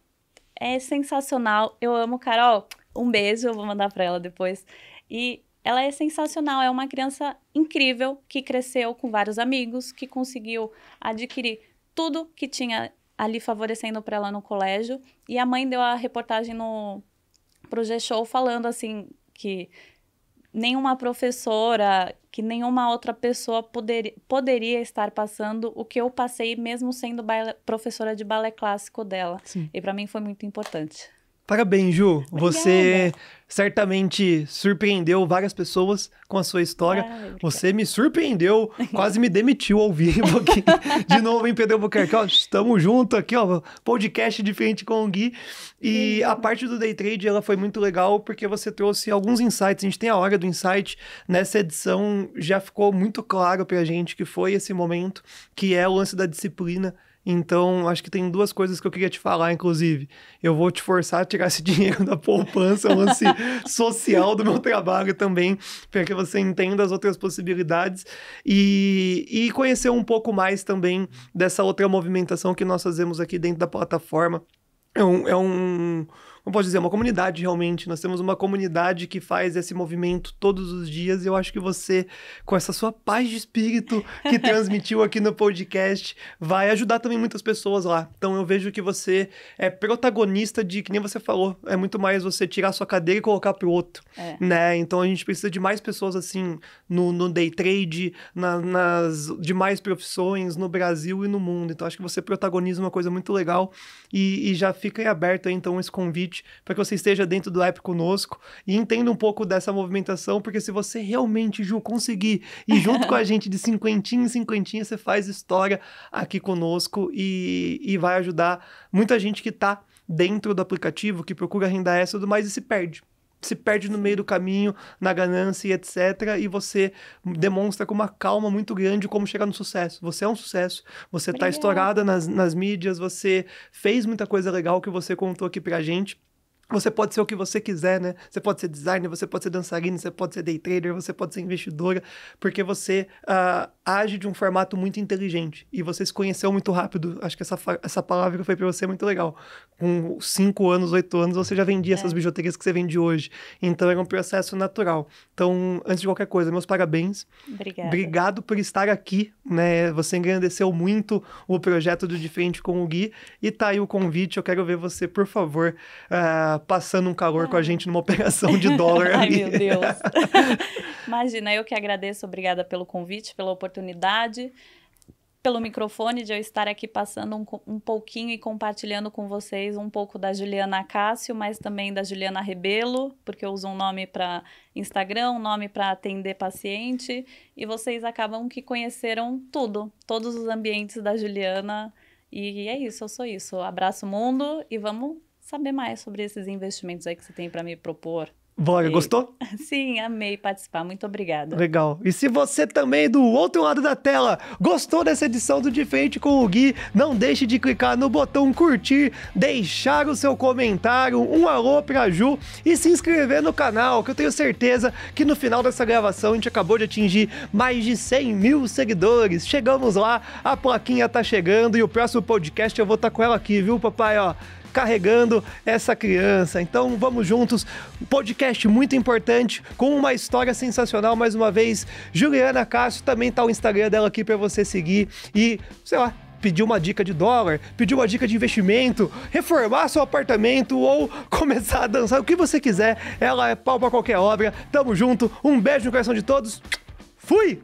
é sensacional. Eu amo Carol. Um beijo, eu vou mandar para ela depois. E ela é sensacional, é uma criança incrível que cresceu com vários amigos, que conseguiu adquirir tudo que tinha ali favorecendo para ela no colégio. E a mãe deu a reportagem no pro G-Show falando assim que nenhuma professora, que nenhuma outra pessoa poder, poderia estar passando o que eu passei, mesmo sendo professora de balé clássico dela. Sim. E para mim foi muito importante. Parabéns, Ju. Obrigada. Você certamente surpreendeu várias pessoas com a sua história. Ah, você me surpreendeu, quase me demitiu ao vivo aqui. (laughs) De novo, em Pedro Buquerque. estamos juntos aqui, ó. Podcast diferente com o Gui. E a parte do Day Trade, ela foi muito legal, porque você trouxe alguns insights. A gente tem a hora do insight. Nessa edição, já ficou muito claro pra gente que foi esse momento, que é o lance da disciplina então, acho que tem duas coisas que eu queria te falar, inclusive. Eu vou te forçar a tirar esse (laughs) dinheiro da poupança, o é lance social do meu trabalho também, para que você entenda as outras possibilidades e, e conhecer um pouco mais também dessa outra movimentação que nós fazemos aqui dentro da plataforma. É um, é um, não posso dizer, uma comunidade realmente. Nós temos uma comunidade que faz esse movimento todos os dias e eu acho que você, com essa sua paz de espírito que (laughs) transmitiu aqui no podcast, vai ajudar também muitas pessoas lá. Então eu vejo que você é protagonista de, que nem você falou, é muito mais você tirar sua cadeira e colocar pro outro, é. né? Então a gente precisa de mais pessoas assim no, no day trade, na, nas demais profissões, no Brasil e no mundo. Então acho que você protagoniza uma coisa muito legal e, e já fica aberto aí, então esse convite para que você esteja dentro do app conosco e entenda um pouco dessa movimentação, porque se você realmente, Ju, conseguir e junto com a (laughs) gente de cinquentinha em cinquentinha, você faz história aqui conosco e, e vai ajudar muita gente que está dentro do aplicativo, que procura renda essa e tudo mais e se perde se perde no meio do caminho, na ganância e etc. E você demonstra com uma calma muito grande como chegar no sucesso. Você é um sucesso, você está estourada nas, nas mídias, você fez muita coisa legal que você contou aqui pra gente. Você pode ser o que você quiser, né? Você pode ser designer, você pode ser dançarina, você pode ser day trader, você pode ser investidora, porque você uh, age de um formato muito inteligente e você se conheceu muito rápido. Acho que essa, essa palavra que foi para você é muito legal. Com 5 anos, 8 anos, você já vendia é. essas bijuterias que você vende hoje. Então era é um processo natural. Então, antes de qualquer coisa, meus parabéns. Obrigada. Obrigado por estar aqui, né? Você engrandeceu muito o projeto do De Frente com o Gui e tá aí o convite. Eu quero ver você, por favor. Uh, passando um calor ah. com a ah. gente numa operação de dólar. (laughs) Ai, meu Deus. (laughs) Imagina, eu que agradeço, obrigada pelo convite, pela oportunidade, pelo microfone de eu estar aqui passando um, um pouquinho e compartilhando com vocês um pouco da Juliana Cássio, mas também da Juliana Rebelo, porque eu uso um nome para Instagram, um nome para atender paciente, e vocês acabam que conheceram tudo, todos os ambientes da Juliana. E é isso, eu sou isso. Abraço o mundo e vamos saber mais sobre esses investimentos aí que você tem para me propor. Bora, e... gostou? (laughs) Sim, amei participar. Muito obrigada. Legal. E se você também, é do outro lado da tela, gostou dessa edição do De Frente com o Gui, não deixe de clicar no botão curtir, deixar o seu comentário, um alô pra Ju e se inscrever no canal, que eu tenho certeza que no final dessa gravação a gente acabou de atingir mais de 100 mil seguidores. Chegamos lá, a plaquinha tá chegando e o próximo podcast eu vou estar tá com ela aqui, viu, papai? Ó carregando essa criança. Então vamos juntos. podcast muito importante, com uma história sensacional mais uma vez. Juliana Cássio também tá o Instagram dela aqui para você seguir e, sei lá, pedir uma dica de dólar, pedir uma dica de investimento, reformar seu apartamento ou (laughs) começar a dançar, o que você quiser. Ela é pau pra qualquer obra. Tamo junto. Um beijo no coração de todos. Fui!